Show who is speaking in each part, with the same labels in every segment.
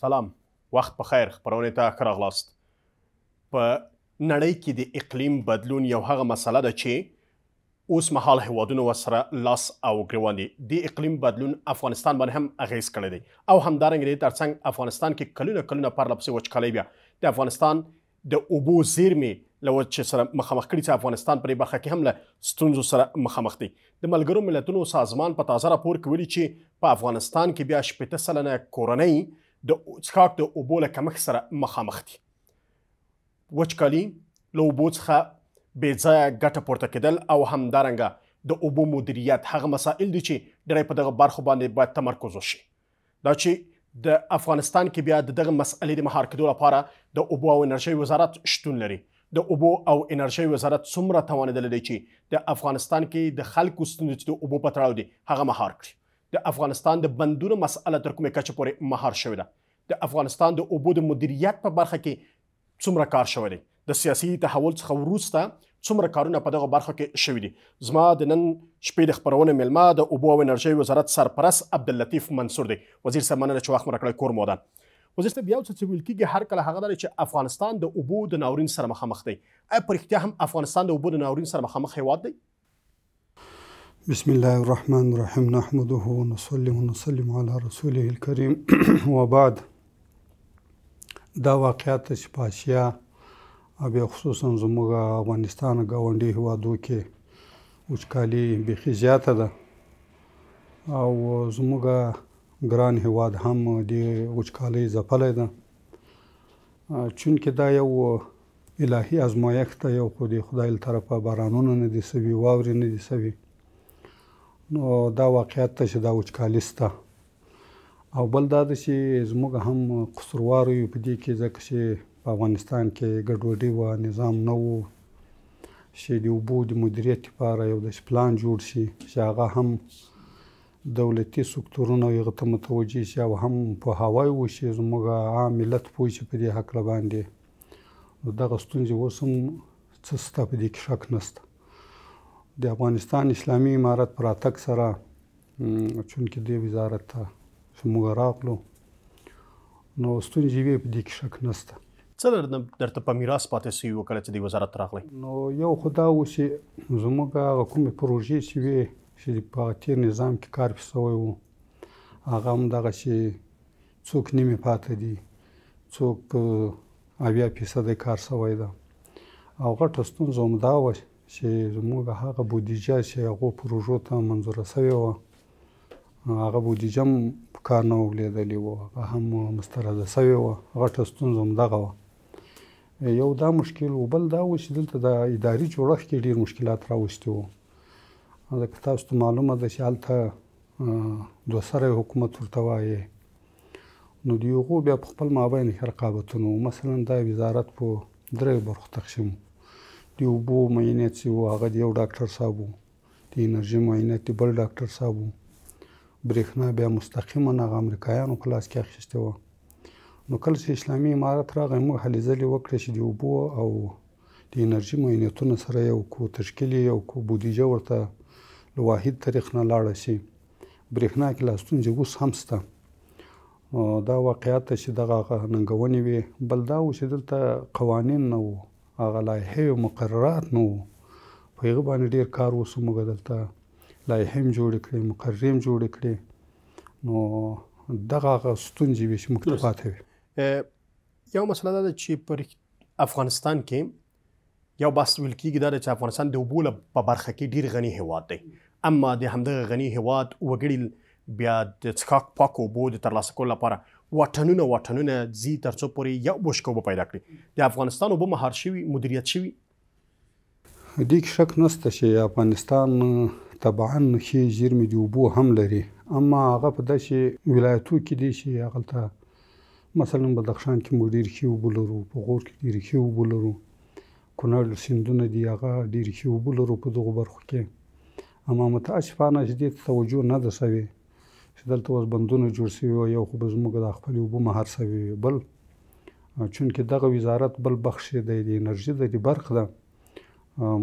Speaker 1: سلام وخت په خیر خبرونه ته ښه راغلاست په نړۍ کې د اقلیم بدلون یو هغه مسله ده چې اوس مهال هوادونو وسره لاس او ګریوان دي د اقلیم بدلون افغانستان باندې هم اغیز کړی دی او همدارنګه د ترڅنګ افغانستان کې کلونه کلونه پرلپسې وچکالي بیا د افغانستان د اوبو زیرمې لو چې سره مخامخ کړي چې افغانستان پرې برخه کې هم له ستونزو سره مخامخ دي د ملګرو ملتونو سازمان په تازه راپور کې ویلي چې په افغانستان کې بیا شپږ سلنه کورنۍ د څښاک د اوبو له کمښت سره مخامخ دي وچکالي له اوبو څخه بې ځایه ګټه پورته کېدل او همدارنګه د اوبو مدیریت هغه مسائل دي چې ډېرې په دغه برخو باندې باید تمرکز وشي دا چې د افغانستان کې بیا دغه مسئلې د مهار کېدو لپاره د اوبو او انرژي وزارت شتون لري د اوبو او انرژي وزارت څومره توانیدل لري چې د افغانستان کې د خلکو ستونزې د اوبو په تړاو دي هغه مهار کړي د افغانستان د بندونو مسأله تر کومه کچه پورې مهار شوې ده د افغانستان د اوبو د مدیریت په برخه کې څومره کار شوی دی د سیاسي تحول څخه وروسته څومره کارونه په دغه برخه کې شوې دي زما د نن شپې د خبرونه ملما د اوبو او انرژي وزارت سرپرست عبداللطیف منصور دی وزیر سمنه چې وخت مرکړی کور مودان وزیر ته بیا څه څه ویل کیږي هر کله هغه چې افغانستان د اوبو د ناورین سره مخامخ دی اې پر اختیار هم افغانستان د اوبو د ناورین سره مخامخ هیواد دی
Speaker 2: Bismillahirrahmanirrahim. Nahmeduhu ve nusalli ve nusallim ala rasulihil kerim. ve ba'd. دا واقعیت چې پاشیا او بیا خصوصا زموږ افغانستان غونډي هوادو کې وچکالي بيخي زیاته ده او زموږ ګران هواد هم د وچکالي ځپلې ده چونکه دا یو الهي ازمایښت یو خو د خدای تر طرفه بارانونه نه دي سوي واورې نه دي سوي نو دا واقعیت ته چې دا وچکالي سته او بل دا ده چې زموږ هم قصروار یو په دې کې ځکه چې په افغانستان کې ګډوډي و نظام نه و چې د اوبو د مدیریت لپاره یو داسې پلان جوړ شي چې هغه هم دولتي سکتورونه یې ته متوجه شي او هم په هوای وشي زموږ عام ملت پوه شي په دې هکله باندې نو دغه ستونزې اوس هم څه سته په دې کې شک نسته د افغانستان اسلامي امارت پر اتک سره چونکې د وزارت ته موږ راغلو نو ستونزې وی په دې کې شک نشته
Speaker 1: څه درته په میراث پاتې سی یو کله چې د وزارت راغلی
Speaker 2: نو یو خدا و چې زموږ هغه کومې پروژې چې وی چې په تیر نظام کې کار پسوي وو هغه هم دغه چې څوک نیمه پاتې دي څوک اویا فیصد کار سوی ده او غټه ستونزه هم دا وه چې زموږ هغه بودیجه چې هغه پروژو ته منظوره شوې وه هغه بودیجه هم په کار نه ولیدلې وه هغه هم مسترده شوې وه غټه ستونزه همدغه وه یو دا مشکل و بل دا و چې دلته د اداري جوړښت کې ډېر مشکلات راوستي وو ځکه تاسو ته معلومه ده چې هلته دوسری حکومت ورته وایي نو د یوغو بیا په خپل مابین کې رقابتونه مثلا دا وزارت په درې برخو تقسیم و د اوبو معاینه چې و هغه د یو ډاکټر صاحب وو د انرژي معاینه د بل ډاکټر صاحب وو برېښنا بیا مستقیما هغه امریکایانو کلاس کې اخیستې وه نو کله چې اسلامي امارت راغی موږ هلې ځلې وکړې چې د اوبو او د انرژي معاینتونو سره یو کو تشکیل یو کو بودیجه ورته له واحد طریق نه لاړه شي برېښنا کې لا ستونزې اوس هم شته دا واقعیت چې دغه ننګونې وې بل دا و چې دلته قوانین نه وو هغه لایحې او مقررات نو په هغه باندې ډیر کار وسو موږ دلته لایحې هم جوړ کړې مقررې هم جوړ کړې نو دغه هغه ستونزې وې چې موږ
Speaker 1: پاتې یو مسله ده چې پر افغانستان کې یو بحث ویل کېږي دا چې افغانستان د اوبو په برخه کې ډیر غني هیواد دی اما د همدغه غني هیواد وګړي بیا د څښاک پاک اوبو د ترلاسه کولو لپاره واټنونه واټنونه زی ترڅو پورې یو بشکوب پیدا کړي د افغانستان وب مهار شوی مدیریت شوی
Speaker 2: د دې شک نشته چې افغانستان طبعا خي جرم دی وبو هم لري اما هغه په داسې ولایتو کې دي چې هغه ته مثلا بدخشان کې مدیر خي وبلرو په غور کې ډیر خي وبلرو کونړ سندونه دی هغه ډیر خي وبلرو په دغه برخو کې اما متاسفانه جدي توجه نه ده شوی چې دلته اوس بندونه جوړ شوي یو خو به زموږ د خپلې اوبه مهار سوي بل چونکې دغه وزارت بل بخش دی د انرژي د برخ ده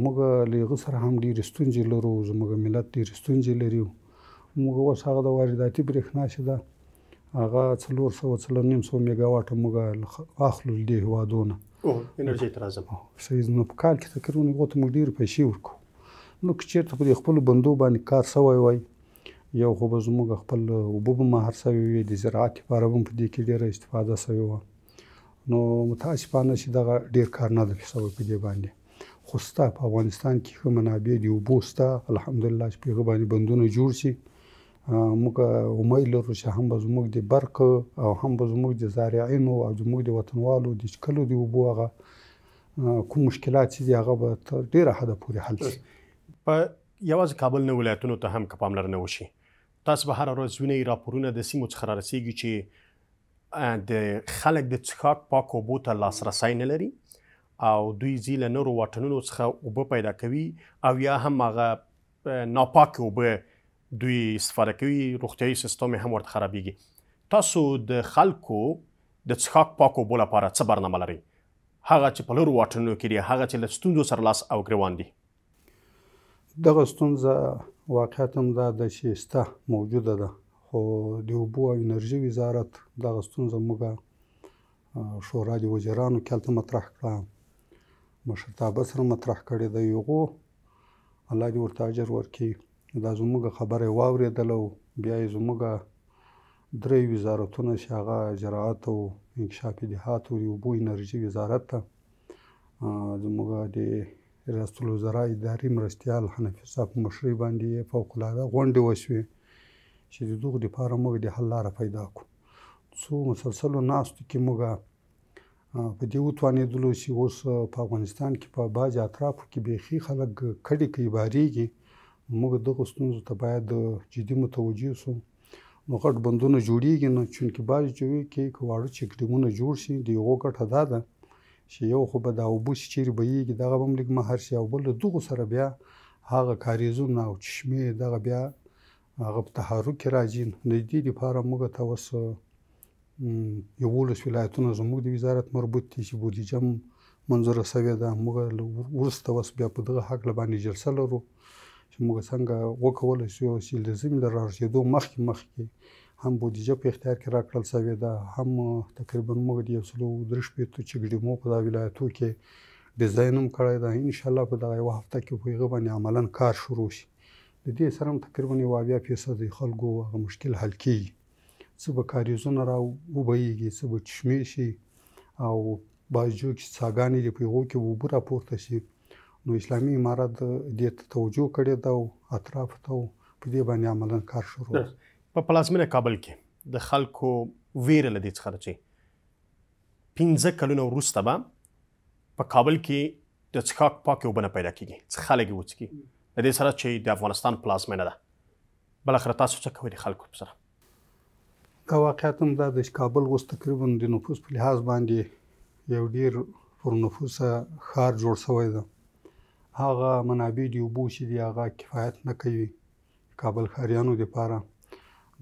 Speaker 2: موږ له هغه سره هم ډېرې ستونزې لرو زموږ ملت ډېرې ستونزې لري موږ اوس هغه د وارداتي برېښنا چې ده هغه څلور سوه څلور نیم سوه میګاواټه موږ اخلو له دې هېوادونه
Speaker 1: انرژي ترازم
Speaker 2: صحیح نو په کال کې تقریبا یو ته موږ ډېرې پیسې ورکوو نو که چېرته په دې خپلو بندو باندې کار سوی وای یو خو به زموږ خپل اوبه به مهر سوي وي د زراعت لپاره هم په دې کې ډېره استفاده سوې وه نو متاسفانه چې دغه ډېر کار نه دی شوی په دې باندې خو ستا په افغانستان کې ښه منابع دي اوبو سته الحمدلله چې په هغه باندې بندونه جوړ شي موږ امید لرو چې هم به زموږ د برق او هم به زموږ د زارعینو او زموږ د وطنوالو د چکلو د اوبو هغه کوم مشکلات چې دي هغه به تر ډیره حده پورې حل شي
Speaker 1: په یوازې کابل نه ولایتونو ته هم کپاملر نه وشي تاسو به هر ورځ ویني راپورونه د سیمو څخه رارسیږي چې د خلک د څښاک پاک اوبو ته لاسرسي نه لري او دوی ځیل نورو واټنونو څخه اوبه پیدا کوي او یا هم هغه ناپاک اوبه دوی استفاده کوي روغتیاي سیستم هم ورته خرابيږي تاسو د خلکو د څښاک پاک اوبو لپاره څه برنامه لرئ هغه چې په لور واټنونو کې هغه چې لستونزو سره لاس او ګریوان دي
Speaker 2: دغه ستونزه واقعیت هم دا ده چې شته موجوده ده خو د اوبو او انرژي وزارت دغه ستونزه موږ شورا د وزیرانو کې هلته مطرح کړه مشرتابه سره مطرح کړې ده یغو الله دې ورته اجر ورکړي دا زموږ خبره واورېدله او بیا یې زموږ درې وزارتونه چې هغه زراعت او انکشاف دهات او اوبو انرژي وزارت ته زموږ د ریاست الوزرا اداري مرستیال حنفي صاحب په مشرۍ باندې فوق العاده غونډې وشوې چې د دغو لپاره موږ د حل لاره پیدا کړو څو مسلسلو ناستو کې موږ په دې وتوانېدلو چې اوس په افغانستان کې په بعضې اطرافو کې بیخي خلک کډې کوي بارېږي موږ دغو ستونزو ته باید جدي متوجه شو نو غټ بندونه جوړیږي نو چونکې بعضې جوې کې که واړه چکډیمونه جوړ شي د یوه ګټه دا ده چې یو خو به د اوبو چې چیرې بهیږي دغه به هم لږ مهر شي او بل دغو سره بیا هغه کاریزونه او چشمې دغه بیا هغه په تحرک کې راځي د دې لپاره موږ ته اوس یوولس ولایتونه زموږ د وزارت مربوط دي چې بودیجه منظوره سوې ده موږ وروسته اوس بیا په دغه حق باندې جلسه لرو چې موږ څنګه وکولای شو چې لازم لرار چې دوه مخکې مخکې هم بودیجه په اختیار کې راکړل شوې ده هم تقریبا موږ د یو سلو درش پیټو چګډیمو په دا ولایتو کې ډیزاین هم کړی ده ان شاء الله په دغه یو هفته کې په یغه باندې عملاً کار شروع شي د دې سره تقریبا یو بیا فیصد خلکو هغه مشکل حل کیږي څه به کاریزونه را وبېږي څه به چشمې شي او باجو کې څاګانې لري په یغو کې وبو راپورته شي نو اسلامي امارات دې ته توجه کړې ده او اطراف ته په دې باندې عملاً کار شروع
Speaker 1: شي په پلازمینه کابل کې د خلکو ویره لدی څخه راځي پنځه کلونه وروسته به په کابل کې د څښاک پاکې اوبه نه پیدا کیږي څه خلک وڅکي د دې سره چې د افغانستان پلازمینه ده بل اخر تاسو څه کوي خلکو سره
Speaker 2: دا واقعیت هم دا د کابل اوس تقریبا د نفوس په لحاظ باندې یو ډیر پر نفوس خار جوړ شوی دی هغه منابع دی وبو چې دی هغه کفایت نه کوي کابل خاریانو لپاره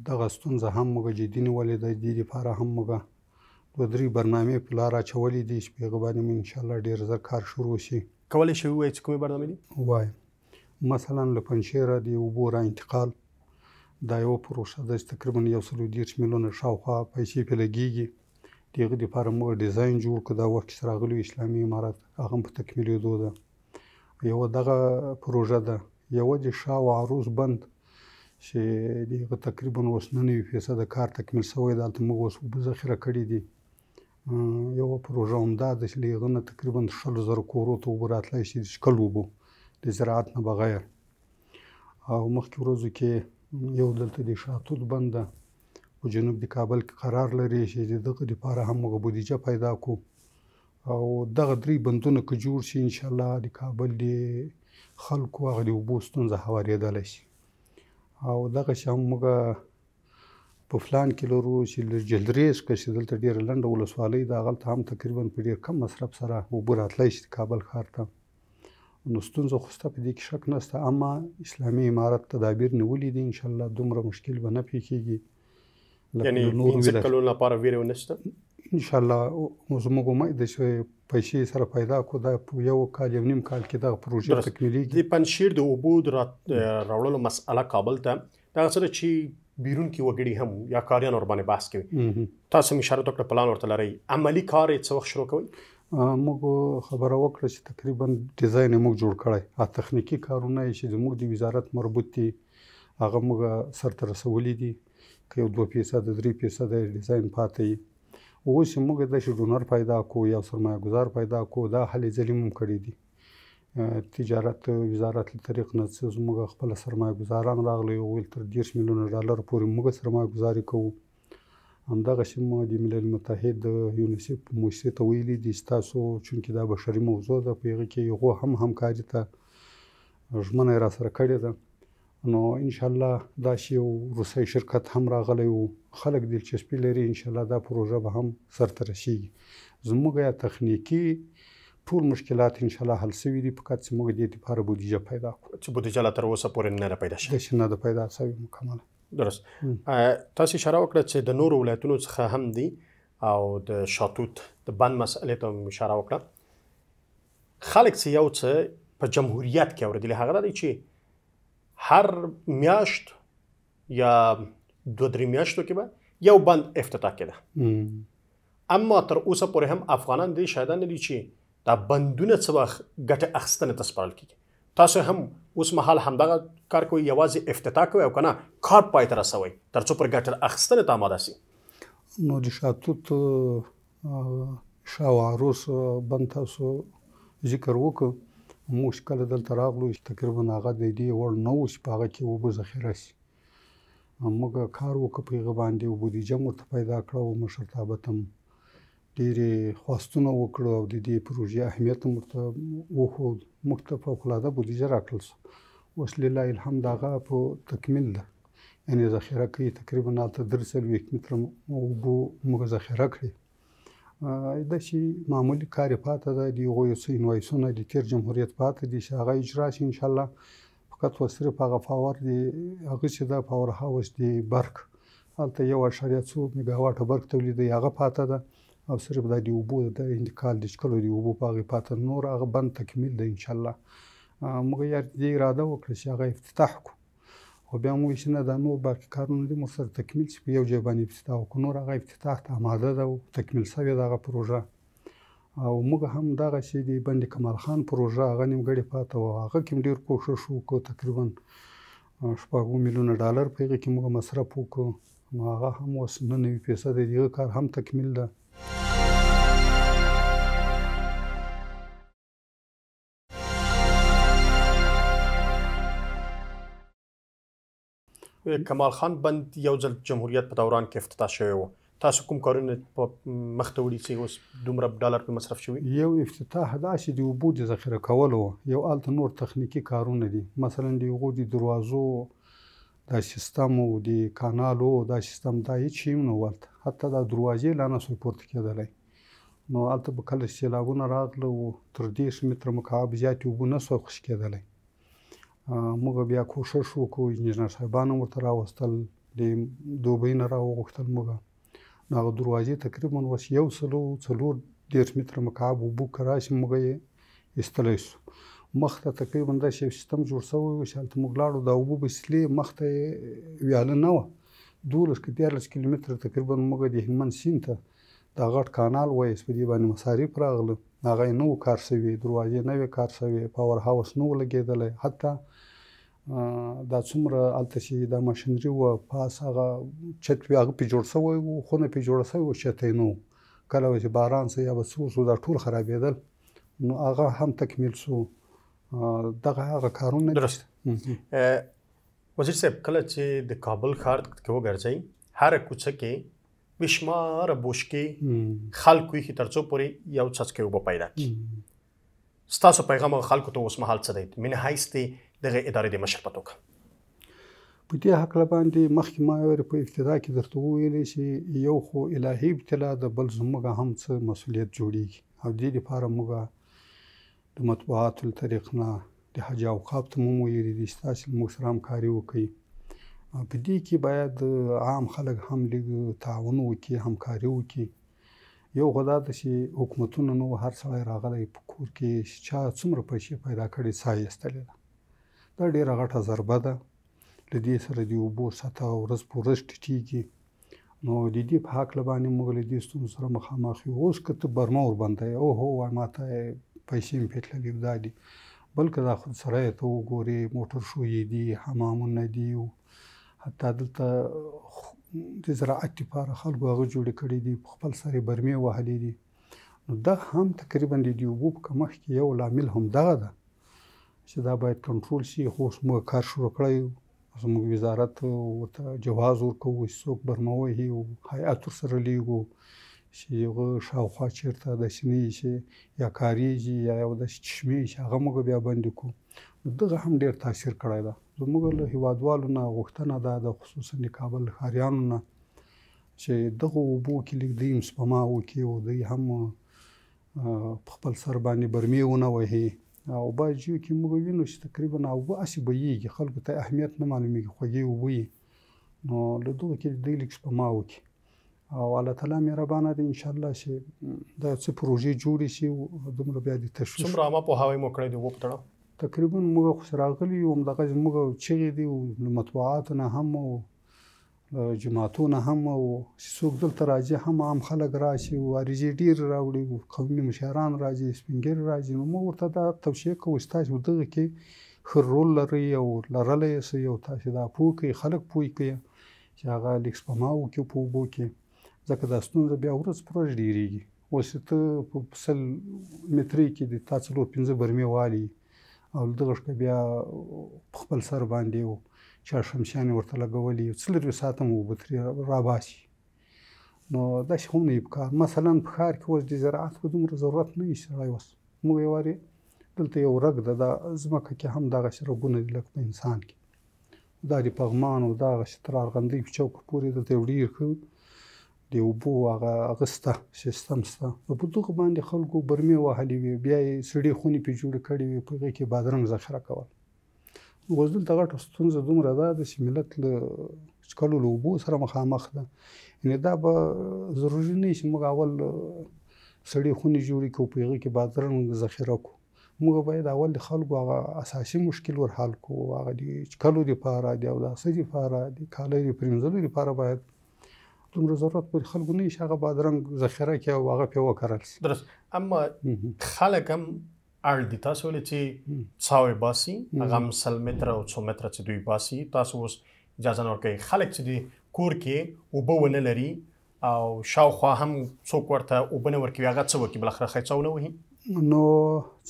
Speaker 2: دغه ستونزه هم موږ جدي نیولې ده د دې لپاره هم موږ دوه درې برنامې په لار اچولې دي چې په هغه باندې موږ انشاءالله ډېر زر کار شروع شي
Speaker 1: کولی شئ ووایئ چې کومې برنامې دي
Speaker 2: وایي مثلا له پنجشیره د اوبو را انتقال دا یو پروسه ده چې تقریبا یو سل دېرش میلیونه شاوخوا پیسې پې لګېږي دغه لپاره موږ ډیزاین جوړ کړ دا وخت چې راغلی اسلامي امارات هغه په تکمیلېدو ده یو دغه پروژه ده یو د شاو عروس بند چې دغه تقریبا اوس نه نوي فیصده کار تکمیل شوی دی هلته موږ اوس اوبه ذخیره کړي دي یوه پروژه همدا ده چې له هغه نه تقریبا شلو زره کورو ته اوبه راتلی شي شکل اوبو د زراعت نه بغیر او مخکې ورځو کې یو دلته د شاتوت بند ده په جنوب د کابل کې قرار لري چې دغه لپاره هم موږ بودیجه پیدا کو او دغه درې بندونه که جوړ شي ان شاء الله د کابل د خلکو هغه د اوبو ستونزه هوارېدلی شي او دغه شان موږ په فلان کې لرو چې جلدریز کې چې دلته ډیره لنډه ولسوالۍ دا غلط هم تقریبا په ډیر کم مصرف سره وبو راتلای شي کابل ښار ته نو ستونزه خو ستا په دې کې شک نشته اما اسلامي امارت تدابیر نیولې دي ان شاء الله دومره مشکل به نه پیښیږي یعنی نور ویل کلو
Speaker 1: لپاره ویره نشته
Speaker 2: ان شاء الله زموږ امید ده چې پیسې سره پیدا کو دا یو کال یو نیم کال کې دا پروژه تکمیلېږي
Speaker 1: د پنځیر د اوبو راوړلو مسأله کابل ته دا سره چې بیرون کې وګړي هم یا کاریان اور باندې بحث کوي تاسو هم اشاره وکړه پلان ورته لري عملی کار څه وخت شروع کوي
Speaker 2: موږ خبره وکړه چې تقریبا ډیزاین موږ جوړ کړی ا تخنیکی کارونه چې موږ د وزارت مربوط دي هغه موږ سرته رسولې دي که یو 2% 3% ډیزاین پاتې اوس موږ د شډونر پیدا کو یا سرمایه گذار پیدا کو دا حل ظلم کړی دي تجارت وزارت له طریق نه موږ خپل سرمایه گزاران راغلي او تر 10 میلیون ډالر پورې موږ سرمایه گزاري کوو همدغه شی مو د ملل متحد د یونیسف موسسه ته ویلي دي تاسو چونکی دا بشري موضوع ده په یغه کې یو هم همکاري ته ژمنه را سره کړې ده نو ان شاء الله دا چې روسي شرکت هم راغلی وو خلک دلچسپي لري ان شاء الله دا پروژه به هم سرته رسیږي زموږ یا تخنیکی ټول مشکلات ان شاء الله حل شوي دي فقط چې موږ دې لپاره بودیجه پیدا کړو
Speaker 1: چې بودیجه لا تر اوسه پورې نه پیدا شوه
Speaker 2: چې نه پیدا شوی
Speaker 1: مکمل درست تاسو اشاره وکړه چې د نورو ولایتونو څخه هم دي او د شاتوت د بند مسئله ته اشاره وکړه خلک چې یو څه په جمهوریت کې اوریدل هغه دی چې هر میاشت یا دو درې میاشتو کې به یو بند افتتاح کېده اما تر اوسه پورې هم افغانان دې شاهدان دي چې دا بندونه څه وخت ګټه اخیستنه ته سپارل کیږي تاسو هم اوس مهال همدغه کار کوي یوازې افتتاح کوي او کنه کار پای ته رسوي تر څو پر ګټه اخیستنه ته آماده شي
Speaker 2: نو د شاتوت شاو عروس بند تاسو ذکر وکړو موږ کله دلته راغلو تقریبا هغه د دې وړ نه و چې په هغه کې اوبه ذخیره شي موږ کار وکړ په هغه باندې او بودیجه مو ته پیدا کړه او مشرتابه تم ډېرې خواستونه وکړو او د دې پروژې اهمیت مو ته وښود موږ ته فوقالعاده بودیجه راکړل شوه اوس لله الحمد هغه په تکمیل ده یعنې ذخیره کوي تقریبا هلته درې څلوېښت متره اوبو موږ ذخیره کړې د شي معمولی کار پاتې ده دی غو یوسې نوایسونه د تیر جمهوریت پاتې دي چې هغه اجرا شي ان شاء الله فقط وسره په غفاور دی هغه چې د پاور هاوس دی برق هلته یو اشاریه څو میگاواټ برق تولید یغه پاتې ده او صرف د دی وبو د انتقال د شکل دی وبو په غی پاتې نور هغه بند تکمیل ده ان شاء الله موږ یې اراده وکړه چې هغه افتتاح کوو خو بیا مو چې نه دا نور باقي کارونه دي مو سره تکمیل شي په یو جبانې افتتاح وکړو نور هغه افتتاح ته آماده ده او تکمیل شوې دغه پروژه او موږ هم دغه شی دی بند کمال خان پروژه هغه نیمګړې پاتې و هغه کوم ډیر کوشش وکړو تقریبا شپږو میلیونه ډالر په هغه کې موږ مصرف وکړو نو هغه هم اوس نه نوي پیسې د دې کار هم تکمیل ده
Speaker 1: کمال خان بند یو ځل جمهوریت په دوران کې افتتاح شوی و تاسو کوم کارونه په مخ ته وړي چې اوس دومره ډالر په مصرف شوی
Speaker 2: یو افتتاح دا چې د اوبو د ذخیره کولو یو الټ نور تخنیکی کارونه دي مثلا د یو د دروازو دا سیستم او د کانالو دا سیستم دا هیڅ هم نه ولت حتی دا دروازې لا نه سپورت کېدلای نو البته کله سیلابونه راغله او تر 10 متر مکعب زیات وبونه سوخ کېدلای موږ بیا کوشش وکړو انجنیر صاحبان ورته راوستل د دوبۍ نه راوغوښتل موږ نو هغه دروازې تقریبا وس یو سلو څلور ډیر متر مکعب وبو کراشي موږ یې استلی شو مخ ته تقریبا دا شی سیستم جوړ شوی و چې هلته موږ لاړو دا وبو بسلې مخ ته ویاله نه وه دولس کې دیارلس کیلومتره تقریبا موږ د هلمند سیند ته دا غټ کانال وایس په دې باندې مصارف راغله هغه نو کار شوی دروازې نوې کار شوی پاور هاوس نو لګېدلې حتی دا څومره الته چې د ماشينري و پاس هغه چت بیا په جوړ سوی و خو نه په جوړ سوی و چته نو کله چې باران سه یا وسو سو دا ټول خرابېدل نو هغه هم تکمیل
Speaker 1: سو دغه هغه کارونه درست وزیر صاحب کله چې د کابل خار کې وګرځي هر کوڅه کې بشمار بوشکي خلکو هی ترڅو پوري یو څڅ کې وب پیدا کی ستاسو پیغام خلکو ته اوس مهال څه دی منه هايستي دغه ادارې د مشر په توګه
Speaker 2: په دې حق باندې مخکې ما ور په ابتدا کې درته ویل چې یو خو الهي ابتلا د بل زموږ هم څه مسولیت جوړیږي او دې لپاره موږ د مطبوعات طریقنا د حج او قاب ته مو ویری د استاس مسرام کاری وکي په دې کې باید عام خلک هم لږ تعاون وکي همکاري وکي یو غدا د شي حکومتونو نو هر څلای راغلی په کور کې چې څومره پیسې پیدا کړي سایه استلله دا ډیره غټه ضربه ده له دې سره د اوبو سطح ورځ په ورځ ټیټېږي نو د دې په هکله باندې موږ له دې ستونزو سره مخامخ یو اوس که ته برمه وربنده یې او هو وایي ماته پیسې مې پېټلې دا دي بلکې دا خود سره ته وګورې موټر شوې دي حمامونه دي حتی دلته د زراعت لپاره خلکو هغه جوړ کړي دي خپل سره برمه وهلې دي نو دا هم تقریبا د اوبو په کمښت کې یو لامل هم دغه ده دا. چې دا باید کنټرول شي خو موږ کار شروع کړی زموږ وزارت ورته جواز ورکوي څوک برنامه هي او هيئات سره لیګو چې یو شاوخوا چیرته د سینې شي یا کاریږي یا یو د چشمې شي هغه موږ بیا بند کو دغه هم ډیر تاثیر کړی دا زموږ له هیوادوالو نه غوښتنه ده د خصوصا کابل خاریانو نه چې دغه وبو کې لیک دیم سپما وکي او دوی هم خپل سر باندې برمې ونه وهي او با جیو کې موږ وینو چې تقریبا او اسی به یې خلکو ته اهمیت نه معلومیږي خو یې وي نو له دوه کې د لیک په ما وکی او الله تعالی مهربانه ده ان شاء الله چې دا څه پروژې جوړې شي دومره بیا د تشویش څومره
Speaker 1: ما په هواي مو کړی دی وپټړم
Speaker 2: تقریبا موږ خو راغلی یو موږ چې دی او مطبوعات نه هم جماعتونه هم او څوک دلته راځي هم عام خلک راشي او اریجی ډیر راوړي قومي مشران راځي سپینګر راځي نو موږ ورته دا توصیه کوو ستاسو دغه کې خر رول لري او لرلی سي او تاسو دا پوه کوي خلک پوه کوي چې هغه لیک سپما وکړي په اوبو کې ځکه دا ستونزه بیا ورځ پر ورځ ډیریږي اوس ته په سل مترې کې د تا څلور پنځه برمې والي او دغه بیا خپل سر باندې و چارشمشیانې ورته لګولې یو څلروي ساعته مو اوبه ترې راباسي نو داسې هم نه وي پکار مثلا په ښار کې اوس د زراعت خو دومره ضرورت نه وي سړی اوس موږ یو وارې دلته یو رګ ده دا ځمکه کې هم دغسې رګونه دي لکه په انسان کې دا د پغمان او دغسې تر ارغندۍ په چوکه پورې دلته یو ډېر ښه د اوبو هغه هغه شته سیستم شته نو په دغه باندې خلکو برمې وهلې وې بیا یې سړې خونې پې جوړې کړې وې په هغې کې بادرنګ ذخیره کول غوزل د غټو ستونزه دومره ده چې ملت له څکلو له اوبو سره مخامخ ده یعنی دا به ضروري نه چې موږ اول سړی خونې جوړې کړو په هغه کې بادرنګ ذخیره کړو موږ باید اول د خلکو هغه اساسي مشکل ورحل کړو هغه د څکلو لپاره د او د اساسي لپاره د کالې د پرمزلو لپاره باید دومره ضرورت پر خلکو نه شي هغه بادرنګ ذخیره کې هغه په وکړل
Speaker 1: درست اما خلک هم اړ دي تاسو ولې چې څاوې باسي هغه مسل متر او څو متر چې دوی باسي تاسو اوس اجازه نه ورکوي خلک چې دی کور کې وبو ونه لري او شاوخوا هم څوک ورته وبنه ورکوي هغه څه وکي بل اخر خیڅونه وهي
Speaker 2: نو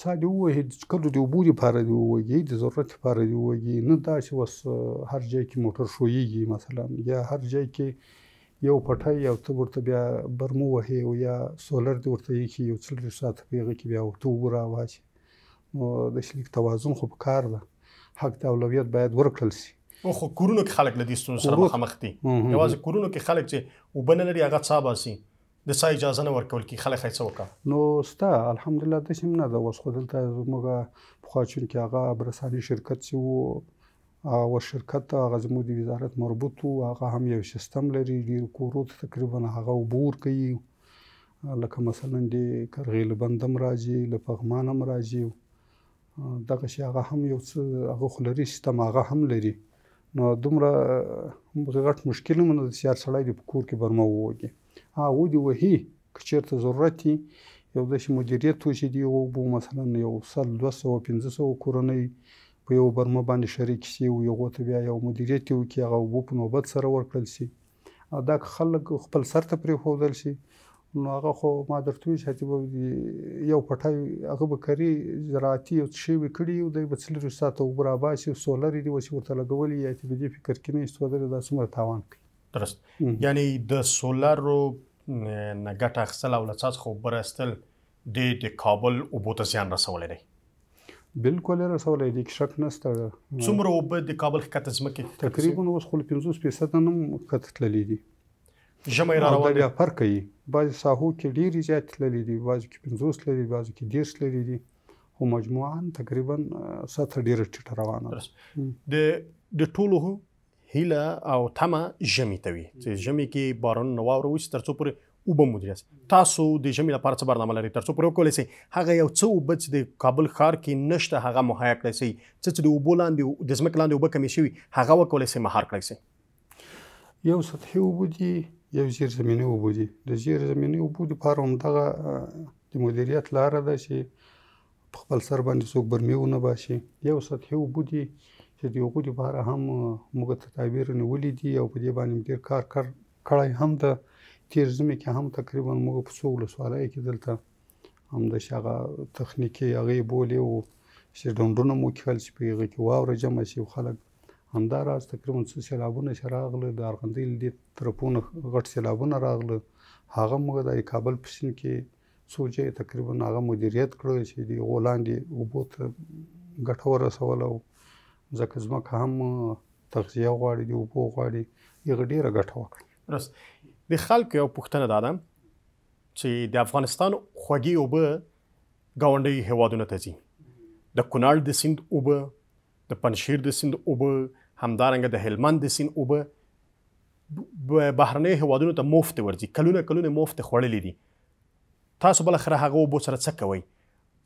Speaker 2: څا دی وې کله دی وبو دی پاره دی وږي د ضرورت پاره دی وږي نه دا چې وس هر ځای کې موټر شوېږي مثلا یا هر ځای کې یو پټه یو ته ورته بیا برمو وهي او یا سولر دی ورته کی یو څل رسات پیغه کی بیا ورته ورا واشي نو د شلیک توازن خو په کار ده حق د اولویت باید ورکړل شي
Speaker 1: او خو کورونو کې خلک لدی ستون سره مخامخ دي یوازې کورونو کې خلک چې وبن لري هغه صاحب سي د سا اجازه نه ورکول کی خلک هیڅ وکړه
Speaker 2: نو ستا الحمدلله د شم نه د وسخدل ته موږ په خاطر کې هغه برساني شرکت چې وو او شرکت هغه زموږ د وزارت مربوط وو هغه هم یو سیستم لري ډیر کورو ته تقریبا هغه وبور کوي لکه مثلا د کرغیل بندم راځي لپغمان هم راځي دغه شی هغه هم یو څه هغه خلري سیستم هغه هم لري نو دومره غټ مشکل مونږ د سیار سړی د کور کې برمه ووږي ها و دی وهي کچیرته ضرورت یو د مدیریت وشي دی او بو مثلا یو سل 250 کورنۍ په یو برمه باندې شریک شي او یو ته بیا یو مدیریت وکړي هغه وبو په نوبت سره ورکړل شي دا خلک خپل سر ته پرې خودل شي نو هغه خو ما درته ویل چې به یو پټای هغه به کری زراعتي او شی وکړي او د بچلري ساته او برابر شي سولر دی وسی ورته لګولي یا ته دې فکر کې نه استفاده د سمه تاوان کوي
Speaker 1: درست یعنی د سولر رو نه ګټه اخسل او لڅاس خو برستل د د کابل او بوتسیان رسولې دی
Speaker 2: بالکل رسولې دي شک نشته څومره
Speaker 1: وب د کابل ښکته ځمکې تقریبا
Speaker 2: اوس خل 50% نن کته تللی دي
Speaker 1: ژمې را روان دي فرق کوي
Speaker 2: بعض ساحو کې ډیر زیات تللی دي بعض کې 50 تللی بعض کې 10 تللی دي او مجموعا تقریبا 70 ډیر ټټ روانه
Speaker 1: د د ټولو هیله او تمه ژمې ته وي چې ژمې کې باران نو وروست تر څو پورې وب مدیریت تاسو د ژمي لپاره څه برنامه لرئ ترڅو پرو کولای شئ هغه یو څه وب چې د کابل ښار کې نشته هغه مهیا کړئ شئ چې د وب لاندې د ځمکې لاندې وب کمې شي هغه وکولای شئ مهار کړئ شئ
Speaker 2: یو سطحي وب دي یو زیر زمینی وب دي د زیر زمینی وب دي په اړه دغه د مدیریت لار ده چې خپل سر باندې څوک برمیونه باشي یو سطحي وبودي چې د یو د بار هم موږ تدابیر نیولې دي او په دې باندې ډیر کار کړ کړای هم ده تیر ژمي کې هم تقریبا موږ په څو لسوالای کې دلته هم د شغه تخنیکی هغه بولې او شډونډونه مو کېل چې په هغه کې واور جمع شي خلک همداراز تقریبا څو سیلابونه شراغله د ارغندیل د ترپونه غټ سیلابونه راغله هغه موږ د کابل پښین کې سوچې تقریبا هغه مدیریت کړو چې دی غولاندې وبوت غټور رسول او ځکه زما هم تغذیه غواړي دی وبو غواړي یغ ډیره غټه وکړه
Speaker 1: رس د خلکو یو پوښتنه ده چې د افغانستان خوږی اوبه گاونډي هوادونه ته ځي د کونړ د سیند اوبه د پنشیر د سیند اوبه همدارنګه د هلمند د سیند اوبه بهرنۍ هوادونو ته مفت ورځي کلونه کلونه مفت خوړلې دي تاسو بل خره هغه وبو سره څه کوئ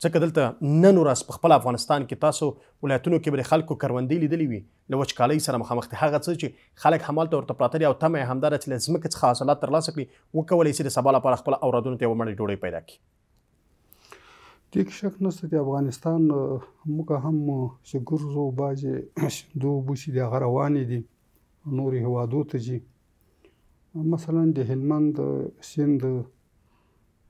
Speaker 1: ځکه دلته نن ورځ په خپل افغانستان کې تاسو ولایتونو کې بل خلکو کروندې لیدلې وي له وچکالۍ سره مخامخ دي هغه څه چې خلک همالته ورته پراته دي او تمه یې همدار چې لزمکه څخه حاصلات ترلاسه کړي وکولای شي د سبا لپاره خپل اورادونو ته ومړې ډوډۍ پیدا کړي
Speaker 2: دې کې شک نشته چې افغانستان موږ هم چې ګرځو باجې دوه بوسي د غروانې دي نور هوادو ته جي مثلا د هلمند سند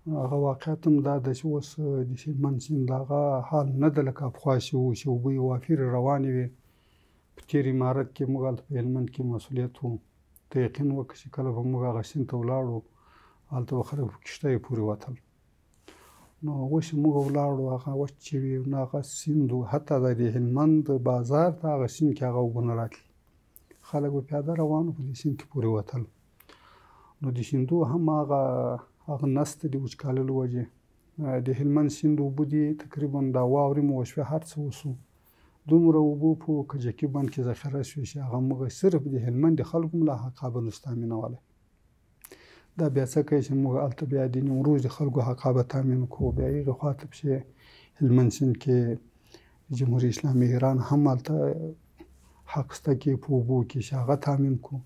Speaker 2: هغه واقعیت هم دا د چې اوس د هلمند سیند د هغه حال نه ده لکه پخوا چې و چې اوبه یې وافرې روانې وې په تېر عمارت کې موږ هلته په هلمند کې مسؤلیت و ته یقین وکړه چې کله به موږ هغه سیند ته ولاړو هلته به خلک په کښتیو پورې وتل نو اوس چې موږ ولاړو هغه وچ چې وي نو هغه سیند حتی د هلمند بازار ته هغه سیند کې هغه اوبه نه راتلې خلک به پیاده روان په دې سیند کې پورې وتل نو د سیندو هم هغه هغه نسته د وچکالۍ وجه د هلمند سیند اوبه دي تقریبا دا واورې مو وشوه هر څه وسو دومره اوبه په کجکي بند کې ذخیره شوې چې هغه موږ صرف د هلمند د خلکو ملاحقه به نستامینولی دا بیا څه کوي چې موږ هلته بیا د نیمروز د خلکو حقا به تامین کوو بیا هغې خواته پسې هلمند سیند کې جمهوري اسلامي ایران هم هلته حق شته کې په اوبو کې چې هغه تامین کړو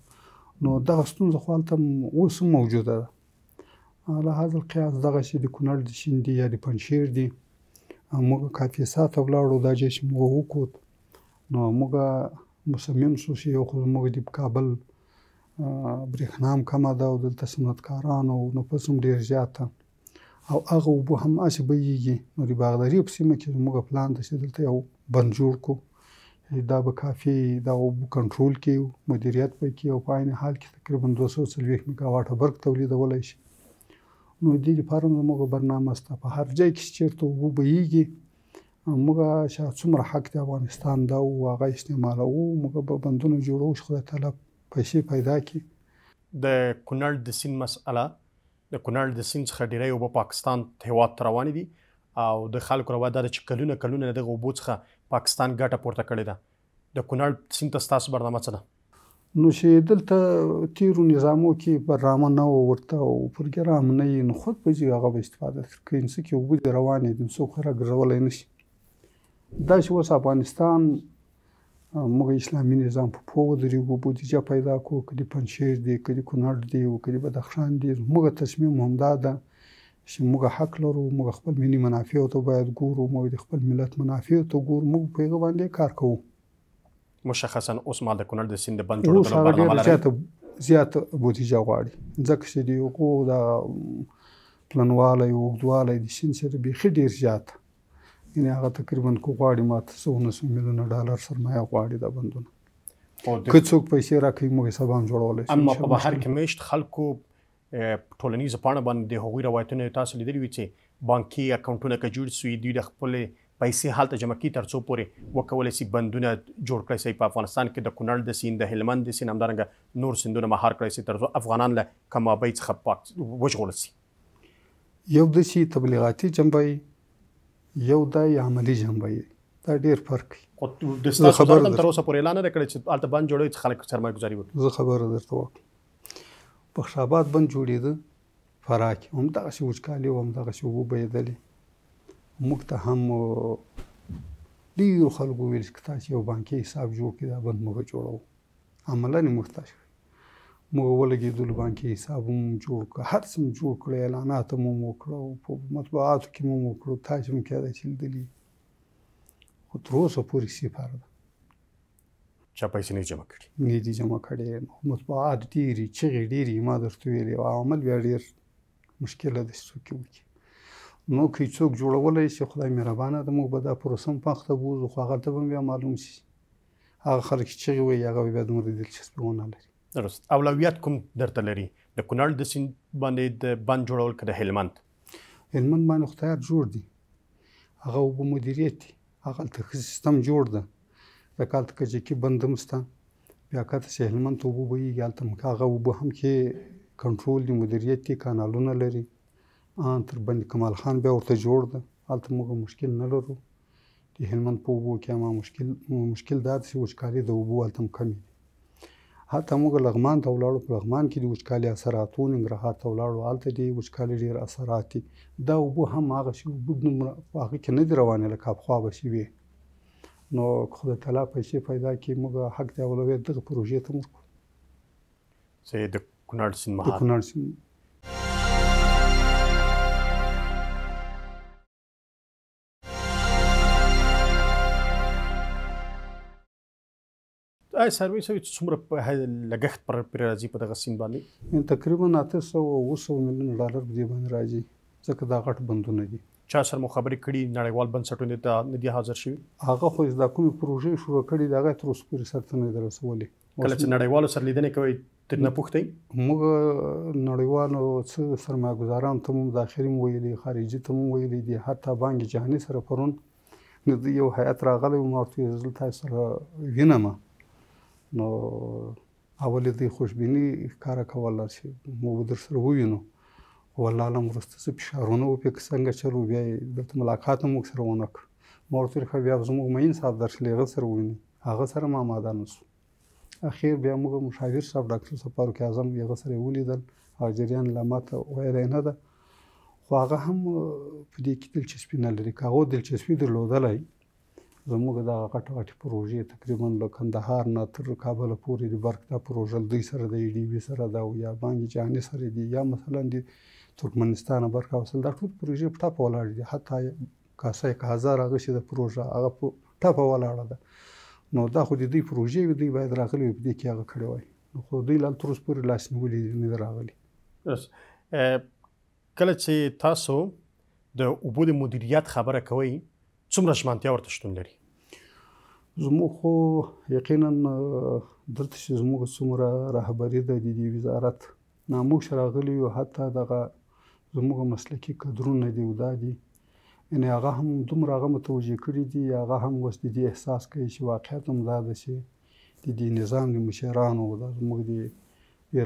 Speaker 2: نو دغه ستونزه خو هلته اوس هم موجوده ده لحاظ القیاس دغه چې د کونړ د شین دی یا د پنشیر دی موږ کافیسا ته ولاړو دا چې موږ وکوت نو موږ مصمم شو چې یو خو موږ د کابل برېښنام کمه ده او دلته صنعتکاران او نفوس هم ډېر زیاته او هغه وبو هم اسې بېږي نو د باغداري په سیمه کې موږ پلان د دلته یو بند جوړ کو دا به کافي دا وبو کنټرول کې مدیریت پکې او په عین حال کې تقریبا 240 میگاواټ برق تولیدولای شي نو دې لپاره موږ برنامه سته په هر ځای کې چیرته وو بهيږي موږ چې څومره حق د افغانستان دا او هغه استعمالو موږ به بندونه جوړو شو خدای تعالی پیسې پیدا کړي
Speaker 1: د کونړ د سین مسأله د کونړ د سین څخه ډیری او په پاکستان هیواد روان دي او د خلکو روا ده چې کلونه کلونه د غوبوڅخه پاکستان ګټه پورته کړې ده د کونړ سین تاسو برنامه څه ده
Speaker 2: نو چې دلته تیرو نظامو کې برنامه نه و ورته او پروګرام نه یې نو خود به هغه به استفاده کوي نو کې وبد روان دي نو خو راګرول نه شي دا چې اوس افغانستان موږ اسلامي نظام په پوه درېږو بودیجه پیدا کو کدي پنځیر دي کدي کونړ دي او کدي بدخشان دي موږ تصمیم همدا ده چې موږ حق لرو موږ خپل ملي منافع ته باید ګورو موږ د خپل ملت منافع ته ګورو موږ په هغه باندې کار کوو
Speaker 1: مشخصا اوس ما د کونړ د سیند د بند جوړولو برنامه لري
Speaker 2: زیات بودیجه غواړي ځکه چې د حقوق د پلانوالي او اوږدوالي د سیند سره بيخي ډیر زیات یعنی هغه تقریبا کو غواړي ماته 100 میلیونه ډالر سرمایه غواړي د بندونو که څوک پیسې راکړي موږ حساب هم جوړولای شو اما په بهر کې
Speaker 1: مشت خلکو ټولنیز پاڼه باندې هغوی روایتونه تاسو لیدلی وي چې بانکي اکاونټونه کې جوړ شوی دوی د خپل پیسې حالت جمع کی ترڅو پورې وکول سي بندونه جوړ کړی سي په افغانستان کې د کونړ د سیند د هلمند د سیند همدارنګه نور سیندونه مهار کړی سي ترڅو افغانان له کمابۍ څخه پاک وشغول سي
Speaker 2: یو د شي تبلیغاتي جنبای یو د عملی جنبای دا ډیر فرق دی د ستاسو خبر تر
Speaker 1: اوسه پر اعلان نه کړی چې البته بند جوړوي چې خلک سرمایه گزاري
Speaker 2: وکړي زه خبر درته وایم بخشابات بند جوړید فراک هم دغه شی وچکالي هم دغه شی وبېدلې موږ ته هم ډیرو خلکو ویل چې تاسو یو بانکي حساب جوړ کړئ دا بند موږ جوړو عملاً محتاج موږ ولګېدل بانکي حساب هم جوړ کړ هر څه جوړ کړ اعلانات هم وکړو په مطبوعاتو کې هم وکړو تاسو هم کېدای چې لیدلی خو تر اوسه پورې سپاره ده
Speaker 1: چا پیسې نه جمع کړي نه دي جمع کړي
Speaker 2: مطبوعات ډېری چغې ډېری ما درته ویلې او عمل بیا ډېر مشکله ده چې څوک وکړي نو که څوک جوړولای شي خدای مهربانه د موږ به دا پروسه په وخت بوزو خو هغه ته بیا معلوم شي هغه خلک چې وي هغه به د مرید دلچسپونه
Speaker 1: لري درست اولویت کوم درته لري د کونړ د سیند باندې د بند جوړول کده هلمند
Speaker 2: هلمند باندې اختیار جوړ دی هغه وب مدیریت دی هغه ته سیستم جوړ دی د کالت کې چې بندم ستا بیا کاته هلمند وب وي یالتم هغه وب هم کې کنټرول دی مدیریت دی کانالونه لري ان تر بند کمال خان بیا ورته جوړ ده هلته موږ مشکل نه لرو د هلمند په اوبو کې ما مشکل مشکل دا چې وچکالي د اوبو هلته کمې دي هلته موږ لغمان ته ولاړو په لغمان کې د وچکالي اثرات و ننګرهار ته ولاړو هلته د وچکالي ډېر اثرات دي دا اوبه هم هغه شي اوبه دومره په هغه کې نه دي روانې لکه افخوابه شوې نو خدای تعالی پیسې پیدا کړي موږ حق دی اولویت دغه پروژې ته ورکړو
Speaker 1: سید کونړ سیند مهال کونړ سیند آی سروي سوي څومره لګښت پر پر راځي په دغه سیم باندې
Speaker 2: تقریبا 800 او 200 میلیون ډالر دې باندې راځي ځکه دا غټ بندونه دي
Speaker 1: چا سره مو خبرې کړي نړیوال بنسټونو ته نه دي حاضر شوي
Speaker 2: هغه خو دا کومې پروژې شروع کړي دا غي تر اوسه پورې سرته نه درسولې کله چې
Speaker 1: نړیوالو سره لیدنې کوي تر نه پوښتې
Speaker 2: موږ نړیوالو څه سرمایه‌ګزاران ته موږ داخلي ویلي خارجي ته موږ ویلي دي حتی بانک جهاني سره پرون نو یو هیئت راغلی و ما ورته ویل تاسو سره وینم نو اول دې خوشبيني کار کول شي مو در سره وینو والله علم ورسته څه فشارونه او پک څنګه چلو بیا د ملاقات مو سره ونک مور تر خو بیا زموږ مې انصاف درشلې غ سره ویني هغه سره ما مادان وسو اخیر بیا موږ مشاور صاحب ډاکټر سفارو کې اعظم یې غ سره ولیدل او جریان لامات وایره نه ده خو هغه هم په دې کې دلچسپي نه لري کاغو دلچسپي درلودلای زموږ د غټ غټ پروژې تقریبا له کندهار نه تر کابل پورې د برق دا پروژه دوی سره د ډي بي سره دا یا بانک جهاني سره دي یا مثلا د ترکمنستان برق اوسل دا ټول پروژې په ټاپ ولاړ دي حتی کاسه 1000 هغه شي د پروژه هغه په ټاپ ولاړ ده نو دا خو د دې پروژې دوی باید راغلي په دې کې هغه کړی وای نو خو دوی لاله تر اوسه پورې لاس نیولې نه
Speaker 1: راغلي کله چې تاسو د اوبو د مدیریت خبره کوئ څومره شمانتیا ورته شتون لري
Speaker 2: زموږ خو یقینا دلته چې زموږ څومره راهبری د دې وزارت نامو شراغلی او حتی دغه زموږ مسلکی کډرونه دی ودا دي ان هغه هم دومره هغه متوجه کړی دي هغه هم وس دي احساس کوي چې واقعیت هم دا ده چې د دې نظام د مشرانو او زموږ د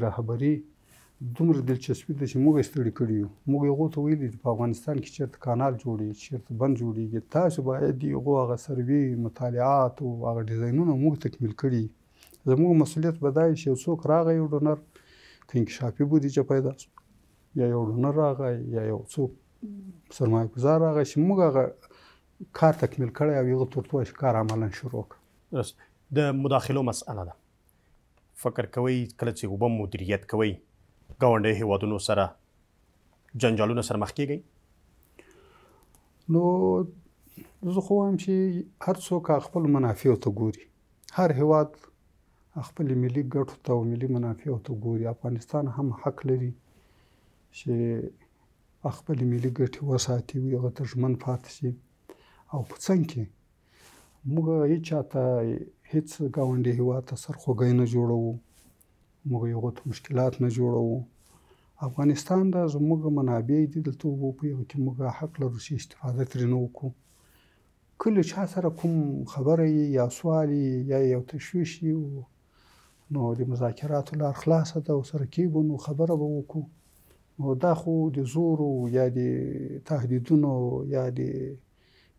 Speaker 2: رهبری دومره دلچسپي ده چې موږ یې ستړي کړي یو موږ یې هغو ته ویلي دي په افغانستان کې چېرته کانال جوړي چېرته بند جوړیږي تاسو باید د هغو هغه سروي مطالعات او هغه ډیزاینونه موږ تکمیل کړي زموږ مسؤلیت به دا چې یو څوک راغی یو ډونر که انکشافي بودیجه پیدا یا یو ډونر راغی یا یو
Speaker 1: څوک
Speaker 2: سرمایه ګزار راغی چې موږ هغه کار تکمیل کړی او هغه
Speaker 1: ترتوه کار عملا شروع کړ د مداخلو مسأله ده فکر کوي کله چې وبم مدیریت کوي ګاونډي هیوادونو سره جنجالونو سره مخ کیږي
Speaker 2: نو زه خو هم چې هر څوک خپل منافع ته ګوري هر هیواد خپل ملي ګټو ته او ملي منافع ته ګوري افغانستان هم حق لري چې خپل ملي ګټې وساتي او هغه ته ژمن پاتې شي او په څنګه کې موږ هیڅ چاته هیڅ گاونډي هیواد ته سر خوګی نه جوړو موږ یو ته مشکلات نه جوړو افغانستان دا زموږ منابع دي دلته وو په یو کې موږ حق لرو چې استفاده ترې نه وکړو کله چا سره کوم خبره یا سوال یا یو تشویش یو نو د مذاکراتو لار خلاصه ده او سره کېږو نو خبره به وکړو نو دا خو د زورو یا د تهدیدونو یا د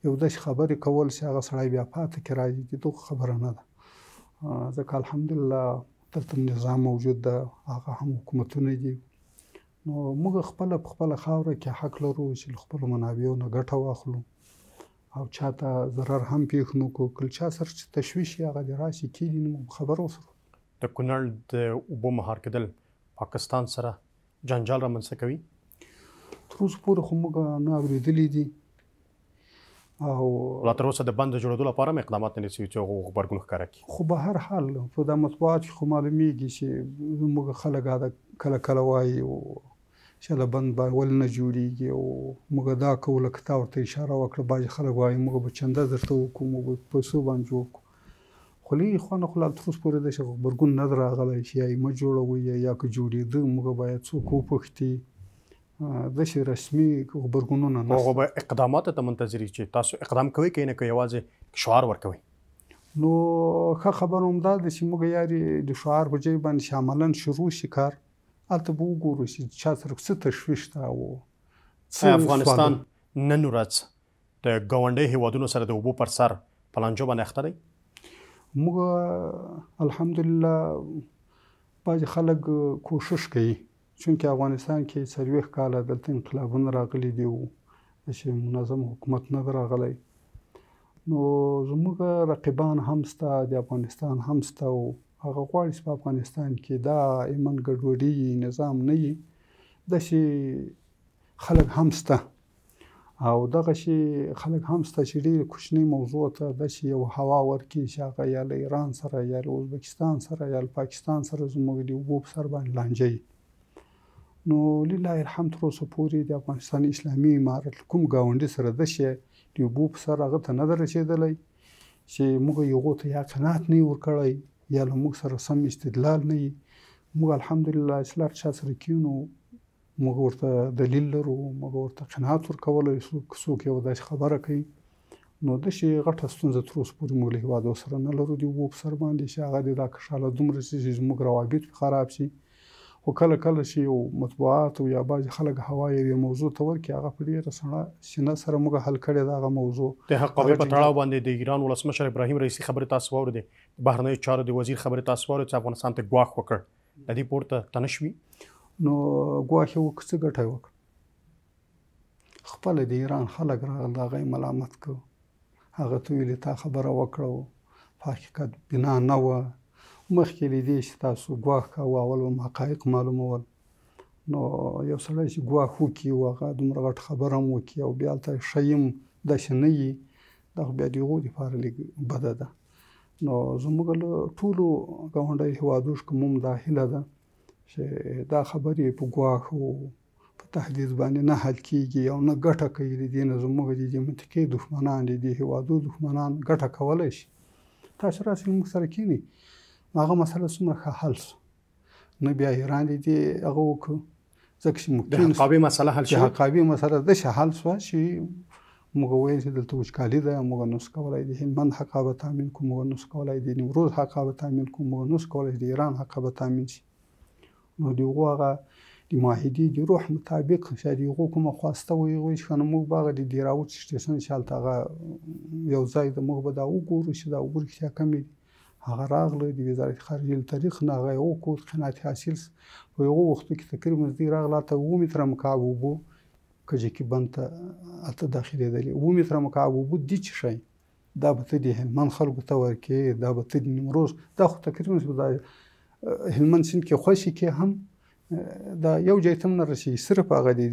Speaker 2: یو داس خبرې کول چې هغه سړی بیا پاتې کې راځي دغه خبره نه ده ځکه الحمدلله دلته نظام موجود ده هغه هم حکومتونه دي نو موږ خپل په خپل خاوره کې حق لرو چې خپل منابعو نه ګټه واخلو او چاته ضرر هم پیښ نه کو کل چا سره چې تشویش یا غدي راشي کېږي نو خبر اوسو
Speaker 1: د کونړ د وبو مهار کېدل پاکستان سره جنجال را منځ کوي
Speaker 2: تر اوسه پورې خو موږ نه اورېدلې دي
Speaker 1: او لا تر اوسه د بند جوړولو لپاره اقدامات نه نیسي چې هغه خبرګون ښکاره کړي
Speaker 2: خو به هر حال په د مطبوعات خو معلومیږي چې موږ خلک دا کله کله وایي او چې له بند به ول نه جوړیږي او موږ دا کوله کته ورته اشاره وکړه باج خلک وایي موږ به چنده درته وکړو موږ په سو باندې وکړو خلی خو نه خلک تر اوسه پورې د خبرګون نه راغلی چې یا یې مجوړوي یا که جوړېده موږ باید څوک وپوښتي د شي رسمي خبرګونونه نه هغه
Speaker 1: به اقدامات ته منتظر چې تاسو اقدام کوي کینې کوي یوازې شعار ورکوي
Speaker 2: نو ښه خبر هم ده چې موږ یاري د شعار په ځای باندې شاملن شروع شي کار البته به وګورو چې چا سره څه تشويش تا و
Speaker 1: افغانستان نن ورځ د ګاونډي هیوادونو سره د وبو پر سر پلانجو باندې اخته
Speaker 2: دی موږ الحمدلله باید خلک کوشش کوي چونکه افغانستان کې څلوېښت کاله دلته انقلابونه راغلي دي او چې منظم حکومت نه راغلی نو زموږ رقیبان هم ستا د افغانستان هم ستا او هغه غواړي چې په افغانستان کې دا ایمن ګډوډي نظام نه وي داسې خلک هم سته او دغه شي خلک هم سته چې ډېر کوچنی موضوع ته داسې یو هوا ورکړي چې هغه یا له ایران سره یا له ازبکستان سره یا له پاکستان سره زموږ د اوبو په سر باندې لانجه نو لله الحمد تر اوسه پورې د افغانستان اسلامي امارت کوم گاونډي سره د شی دی بو په سره هغه ته نه درچېدلې چې موږ یو ته یا قناعت نه ورکړی یا له موږ سره سم استدلال نه موږ الحمدلله اسلام چا سره کینو موږ ورته دلیل لرو موږ ورته قناعت ورکولای شو څوک یو داسې خبره کوي نو د شي غټه ستونزه تر اوسه پورې موږ له هوا سره نه لرو دی وو په سر باندې چې هغه د دا کښاله دومره چې موږ روابط خراب شي خو کله کله چې یو مطبوعات او یا بعض خلک هوا یې موضوع ته ورکې هغه په ډیره سړه سینه سره موږ حل کړی دا هغه موضوع د حق په تړاو
Speaker 1: باندې د ایران ولسمشر ابراهیم رئیسی خبره تاسو ورده بهرنیو چارو د وزیر خبره تاسو ورده چې افغانستان ته ګواښ وکړ د دې پورته تنشوي
Speaker 2: نو ګواښ یو څه ګټه وکړ خپل د ایران خلک راغل دا غي ملامت کو هغه ته ویل تا خبره وکړو په حقیقت بنا نه و مخکې لیدې چې تاسو ګواښ کاوه اول هم حقایق معلومول نو یو سړی چې ګواښ وکړي او هغه دومره غټ خبره هم وکړي او بیا هلته شیم داسې نه وي دا خو بیا د هغو دپاره لږ بده ده نو زموږ له ټولو ګاونډیو هېوادو څخه موږ دا هیله ده چې دا خبرې په ګواښ او په تهدید باندې نه حل کیږي او نه ګټه کوي د دې نه زموږ د دې منطقې دښمنان د دې هېوادو دښمنان ګټه کولی شي تاسو راسئ موږ سره کښېنئ هغه مسله څومره ښه حل شو نو بیا ایران دې هغه وکړو ځکه چې موږ د حقابي مسله حل شو حقابي مسله د شه حل شو چې موږ وایو چې دلته وچکالي ده موږ نو سکولای دي هلمند حقابه تامین کوم موږ نو سکولای دي نیمروز حقابه تامین کوم موږ نو سکولای دي ایران حقابه تامین شي نو دی هغه د ماهدي د روح مطابق شادي غو کومه خواسته وي غوي شنه موږ باغ د دی راوت شټیشن شالتاغه یو ځای د موږ به دا وګورو چې دا وګورو چې کمی دي هغه راغله د وزارت خارجه له طریق نه هغه یو کوټ قناعت حاصل په یو وخت کې تقریبا دې راغله ته و متر مکعب وبو کجې کې بند ته اته داخله دي و متر مکعب وبو دي چې شي دا به ته د هلمند خلکو ته ورکې دا به ته د نیمروز دا خو تقریبا دا هلمند سیند کې خوشي کې هم دا یو ځای تم نه رسي صرف هغه د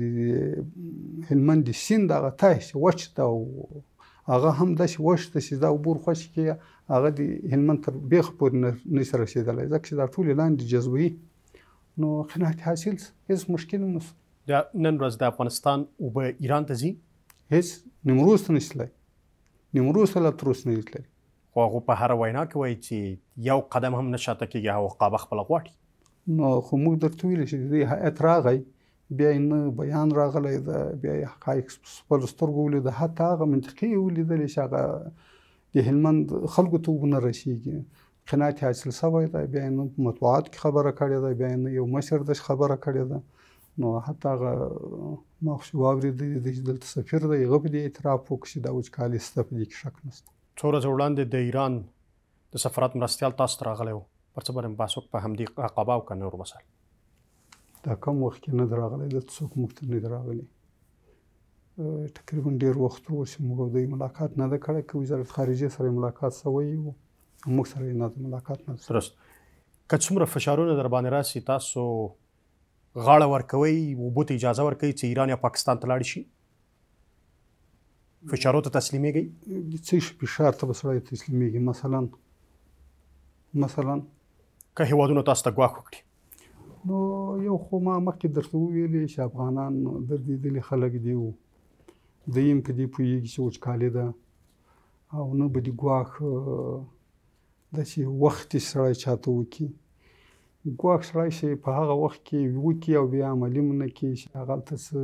Speaker 2: هلمند سیند هغه تاسو وچ دا هغه هم د وشته چې دا وبور خوش کې هغه د هلمند تر بیخ پورې نه سره رسیدلی ځکه چې دا ټول لاندې جذبوي نو قناعت حاصل هیڅ مشکل نه
Speaker 1: دا نن ورځ د افغانستان او به ایران ته ځي هیڅ نیمروز ته نشلی نیمروز ته لا تر اوسه نه تللی خو هغه په هر وینا کې وایي چې یو قدم هم نشاته کېږي او قابه خپل غواړي
Speaker 2: نو خو موږ درته ویل چې دې هیئت راغی بیا یې نه بیان راغلی ده بیا یې حقایق خپلو سترګو ولیده حتی هغه منطقې یې ولیدلې چې هغه د هلمند خلکو ته ونه رسیږي قناعت یې حاصل سوی دی بیا یې نه په مطبوعاتو کې خبره کړې ده بیا یې نه یو مشر دش خبره کړې ده نو حتی هغه ما خو واورېدلې ده چې دلته سفیر دی هغه په دې اعتراف وکړي چې دا وچکالي شته په دې کې شک نشته
Speaker 1: څو ورځې وړاندې د ایران د سفارت مرستیال تاسو ته راغلی و پر څه باندې بحث وکړو په همدې عقبه او که نور مسایل
Speaker 2: دا کم وخت کې نه دراغلی دلته څوک موږ ته نه دراغلی تقریبا ډیر وخت وو چې موږ د ملاقات نه ده کړی که وزارت خارجه سره ملاقات سوی وو موږ سره نه د ملاقات نه
Speaker 1: درست که څومره فشارونه در باندې راسي تاسو غاړه ورکوي او بوت اجازه ورکوي چې ایران یا پاکستان ته لاړ شي فشارو ته تسلیمېږي څه شي فشار ته
Speaker 2: بسره تسلیمېږي مثلا مثلا
Speaker 1: که هیوادونو تاسو ته ګواښ
Speaker 2: وکړي نو یو خو ما مخکې درته وویلې چې افغانان دردېدلي خلک دي وو دویم که دې پوهېږي چې وچکالي ده او نه به دې ګواښ داسې وختي سړی چاته وکړي ګواښ سړی چې په هغه وخت کې وکړي او بیا عملي مو نه کړي چې هغلته څه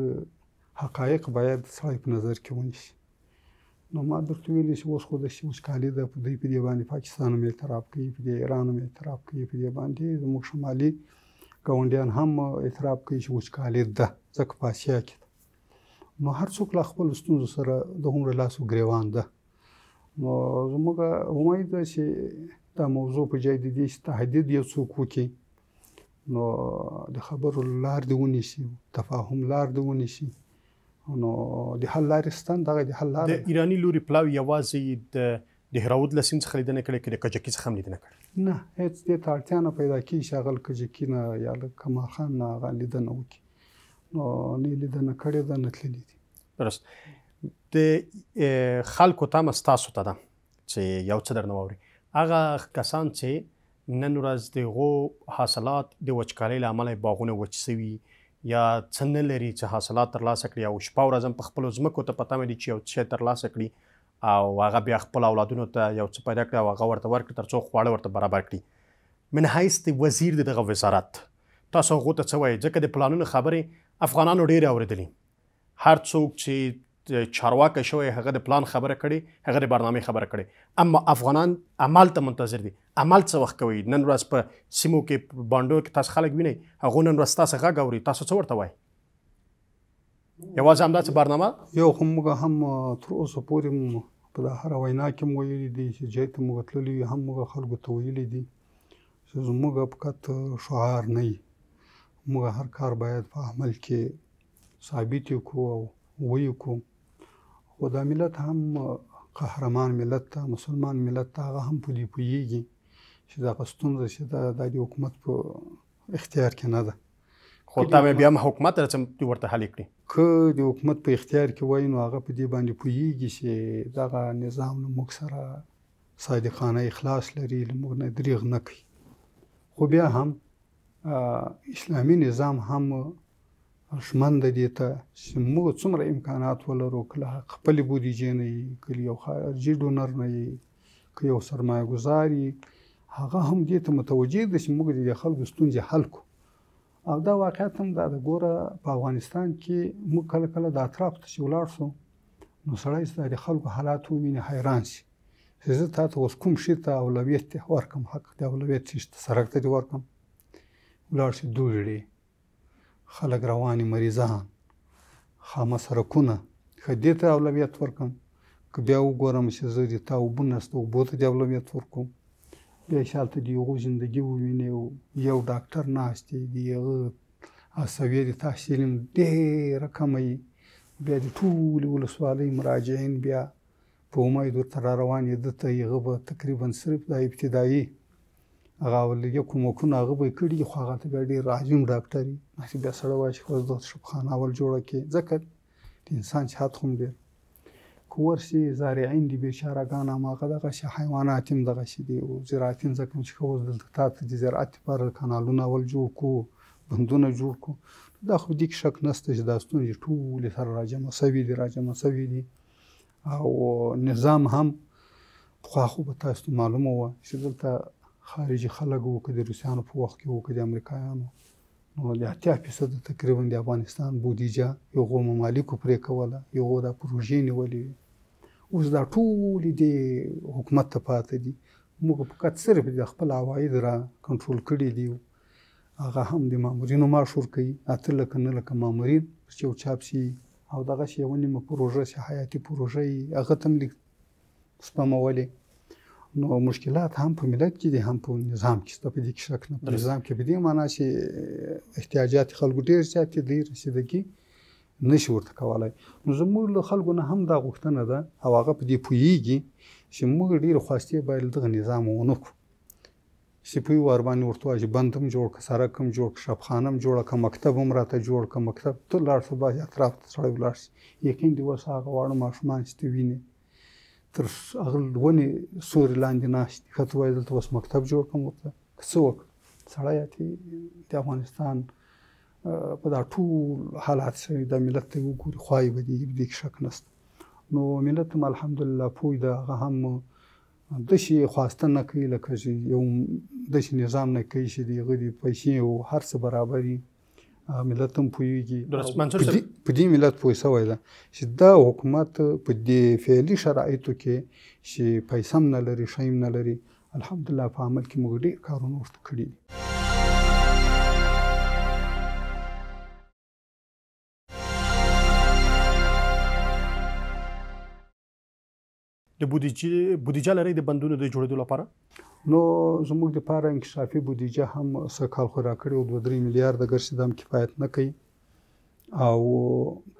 Speaker 2: حقایق باید سړی په نظر کې ونیسي نو ما درته ویلې چې اوس خو داسې وچکالي ده دوی په دې باندې پاکستان هم اعتراف کوي په دې ایران هم اعتراف کوي په دې باندې زموږ شمالي ګاونډیان هم اعتراف کوي چې وچکالي ده ځکه په آسیا کې نو هر څوک له خپل ستونزو سره د هغومره لاسو ګریوان ده نو زموږ امید ده چې دا موضوع په جای د دې تهدید یو څوک وکړي نو د خبرو لار دی ونیسي تفاهم لار دی ونیسي نو د حل لارې ستان دغه د حل لارې د
Speaker 1: ایرانی لوري پلاوی یوازې د د هراود لسین څخه لیدنه کړې کړې کجکی څخه لیدنه کړې
Speaker 2: نه هیڅ دې تارتیا نه پیدا کیږي هغه کجکی نه یا کمال خان نه هغه لیدنه وکي نو نه لیدنه کړې ده نه
Speaker 1: تللې دي درست د خلکو تم ستاسو ته ده چې یو څه درنه ووري هغه کسان چې نن ورځ دغه حاصلات د وچکالۍ له امله باغونه وچ شوي یا څنګه لري چې حاصلات ترلاسه کړي او شپه ورځم په خپل ځمکو ته پته مې دي چې یو څه ترلاسه کړي او هغه بیا خپل اولادونو ته یو څه پیدا کړ او هغه ورته ورکړ ترڅو خواړه ورته برابر کړي من هیڅ وزیر دغه وزارت تاسو غو ته څه وایي ځکه د پلانونو خبرې افغانانو ډیره اوریدلې هر څوک چې چارواکه شوی هغه د پلان خبره کړي هغه د برنامه خبره کړي اما افغانان عمل ته منتظر دي عمل څه وخت کوي نن ورځ په سیمو کې باندې کې تاسو خلک ویني هغه نن ورځ تاسو غا غوري تاسو څه ورته وایي یوازې همدا څه برنامه
Speaker 2: یو هم هم تر اوسه پورې په دا هر وینا کې مو ویلي دي چې جای ته مو تللی هم مو خلکو ته ویلي دي چې زموږ فقط شعار نه وي موږ هر کار باید په عمل کې ثابت کو او وی کو خو دا ملت هم قهرمان ملت ته مسلمان ملت ته هغه هم پدې پویږي چې دا پستون چې دا د حکومت په
Speaker 1: اختیار کې نه ده
Speaker 2: خو تا بیا هم حکومت
Speaker 1: راڅم ورته حل کړی
Speaker 2: که د حکومت په اختیار کې وای نو هغه په دې باندې پویږي چې دغه نظام له موږ سره صادقانه اخلاص لري له موږ نه دریغ نه کوي خو بیا هم اسلامي نظام هم شمن د دې ته چې موږ څومره امکانات ولرو کله خپل بودیجې نه کله یو خارجي ډونر نه که یو سرمایه گذاري هغه هم دې ته متوجه دي چې موږ د خلکو ستونزې حل کوو او دا واقعیت هم دا د ګوره په افغانستان کې موږ کله کله د اطراف ته چې ولاړ شو نو سړی د خلکو حالات وویني حیران شي چې زه تا ته اوس کوم شي ته اولویت دی ورکم حق دی اولویت شته سړک ته دې ورکم ولاړ شي دوړې خلک رواني مریضان خامه سرکونه خدې ته اولویت ورکم که بیا وګورم چې زه دې تا وبنسته وبو ته دې اولویت ورکوم بیا چې هلته د هغو زندګي ووینې یو ډاکټر ناست دی د هغه اسویې د تحصیلم ډېره کمه بیا د ټولې ولسوالۍ مراجعین بیا په امید ورته را روان دي دته هغه به تقریبا صرف د ابتدایي هغه ولګي کومکونه هغه به کړی خو هغه ته ډېر راجم ډاکټر ما چې بیا سره واچ خو د شپخانه اول جوړه کې ځکه د انسان چې هات هم ډېر کورسي زارعين دي بشاره غانا ما غدغه شي حيوانات هم دغه شي دي او زراعتي ځکه چې خو دلته تاسو د زراعت پر کانالونه ول جوړ کو بندونه جوړ کو دا خو دې شک نشته چې دا ستونزې ټول سره راجمه سوي دي راجمه سوي دي او نظام هم خو خو به تاسو معلومه و چې دلته خارجي خلک وو کده روسانو په وخت کې وو کده امریکایانو نو د اتیا فیصد تقریبا د افغانستان بودیجه یو ممالکو پرې کوله یو د پروژې نیولې اوس دا ټول د حکومت ته پاتې دي موږ په کټ صرف د خپل عواید را کنټرول کړی دی هغه هم د مامورینو ماشور کوي اته لکه نه لکه مامورین چې یو چاپ شي او دغه شی ونیمه پروژه شي حیاتي پروژه هغه تم لیک سپمولې نو مشکلات هم په ملت کې دي هم په نظام کې ستاسو په دې کې شک نه په نظام کې به دې معنا چې احتیاجات خلکو ډیر زیات دي رسیدګي نشي ورته کولای نو زموږ له خلکو نه هم دا غوښتنه ده او هغه په دې پوهیږي چې موږ ډیر خواسته باید دغه نظام ونکو سپوی ور باندې ورته واجب بندم جوړ ک سره کم جوړ ک شپ خانم جوړ ک مکتب هم راته جوړ ک مکتب ته لاړ څه باندې اطراف ته سړی ولاړ شي یقین دی وسه هغه واړه ماشومان چې ویني تر هغه ونې سوري لاندې ناشتي کته وای دلته اوس مکتب جوړ کوم ورته څه وکړم سړی اتي د افغانستان په دا ټول حالات سره د ملت ته وګوري خوای به دي دې شک نست نو ملت ما الحمدلله پوی دا هم د شي خواسته نه کوي لکه یو د شي نظام نه کوي چې دی غړي پیسې او هر څه برابرې ملت هم پوهیږي په دې ملت پوه سوی ده چې دا حکومت په دې فعلي شرایطو کې چې پیسې هم نه لري شی هم نه لري الحمدلله په عمل کې موږ ډېر کارونه ورته کړي دي
Speaker 1: د بودیجې بودیجه لري د بندونو د جوړېدو لپاره
Speaker 2: نو زموږ د پاره انکشافي بودیجه هم سکهال خورا کړی او 2 میلیارډ د ګرځې دم کفایت نه کوي او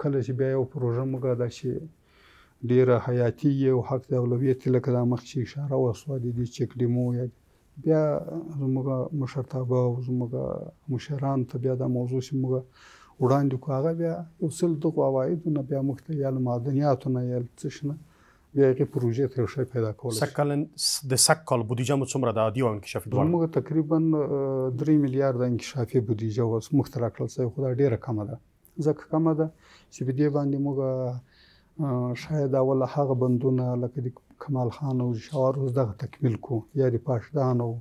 Speaker 2: کله چې بیا یو پروژه موږ دا چې ډیره حیاتی او حق د اولویت لکه د مخ چې اشاره وسو د دې چک ډیمو یا بیا زموږ مشرتابه او زموږ مشران ته بیا د موضوع چې موږ وړاندې کوو هغه بیا یو څل دغه عواید نه بیا مختلف معدنیات نه یا څه شنه بیا یې پروژې تر شوی پیدا کول سکل
Speaker 1: د سکل بودیجه مو څومره د عادي او انکشافي دوه
Speaker 2: موږ تقریبا 3 میلیارډ د انکشافي بودیجه اوس مخترا کړل څه خو دا ډیره کمه ده ځکه کمه ده چې په دې باندې موږ شاید اول هغه بندونه لکه د کمال خان او شاور اوس دغه تکمیل کو یا د پاشدان او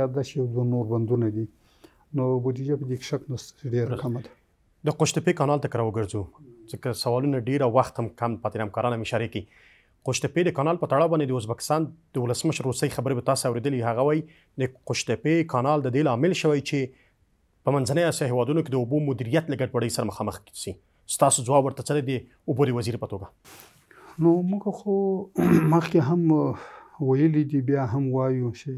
Speaker 2: یا د شیو د نور بندونه دي نو
Speaker 1: بودیجه په دې شک نو ډیره کمه ده د قشتپې کانال ته کرا وګرځو ځکه سوالونه ډیره وخت هم کم پاتې نم کارانه مشارکې قشتپې د کانال په تړه باندې د ازبکستان د ولسمشر روسي خبرې به تاسو اوریدلې هغه وای د قشتپې کانال د دې لامل شوی چې په منځنۍ اسیا هوادونو کې د اوبو مدیریت لګټ پړې سره مخامخ شي ستاسو ځواب ورته څه دی اوبو د وزیر په توګه
Speaker 2: نو موږ خو مخکې هم ویلي دي بیا هم وایو چې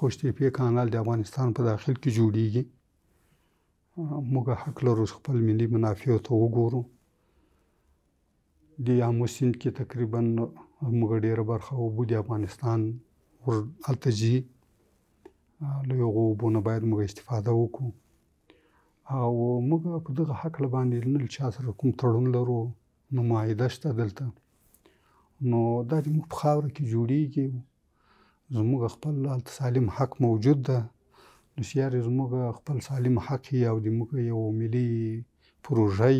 Speaker 2: خوشتپې کانال د افغانستان په داخل کې جوړیږي موږ حق لرو خپل ملي منافع ته وګورو د آمو سیند کې تقریبا موږ ډیره برخه اوبه د افغانستان ورته ځي له یو اوبونو باید موږ استفاده وکړو او موږ په دغه حق باندې نه چا سره کوم تړون لرو نو مایده شته دلته نو دا د موږ په خاور کې جوړیږي زموږ خپل سالم حق موجود ده نو سیارې زموږ خپل سالم حق او د موږ یو ملي پروژه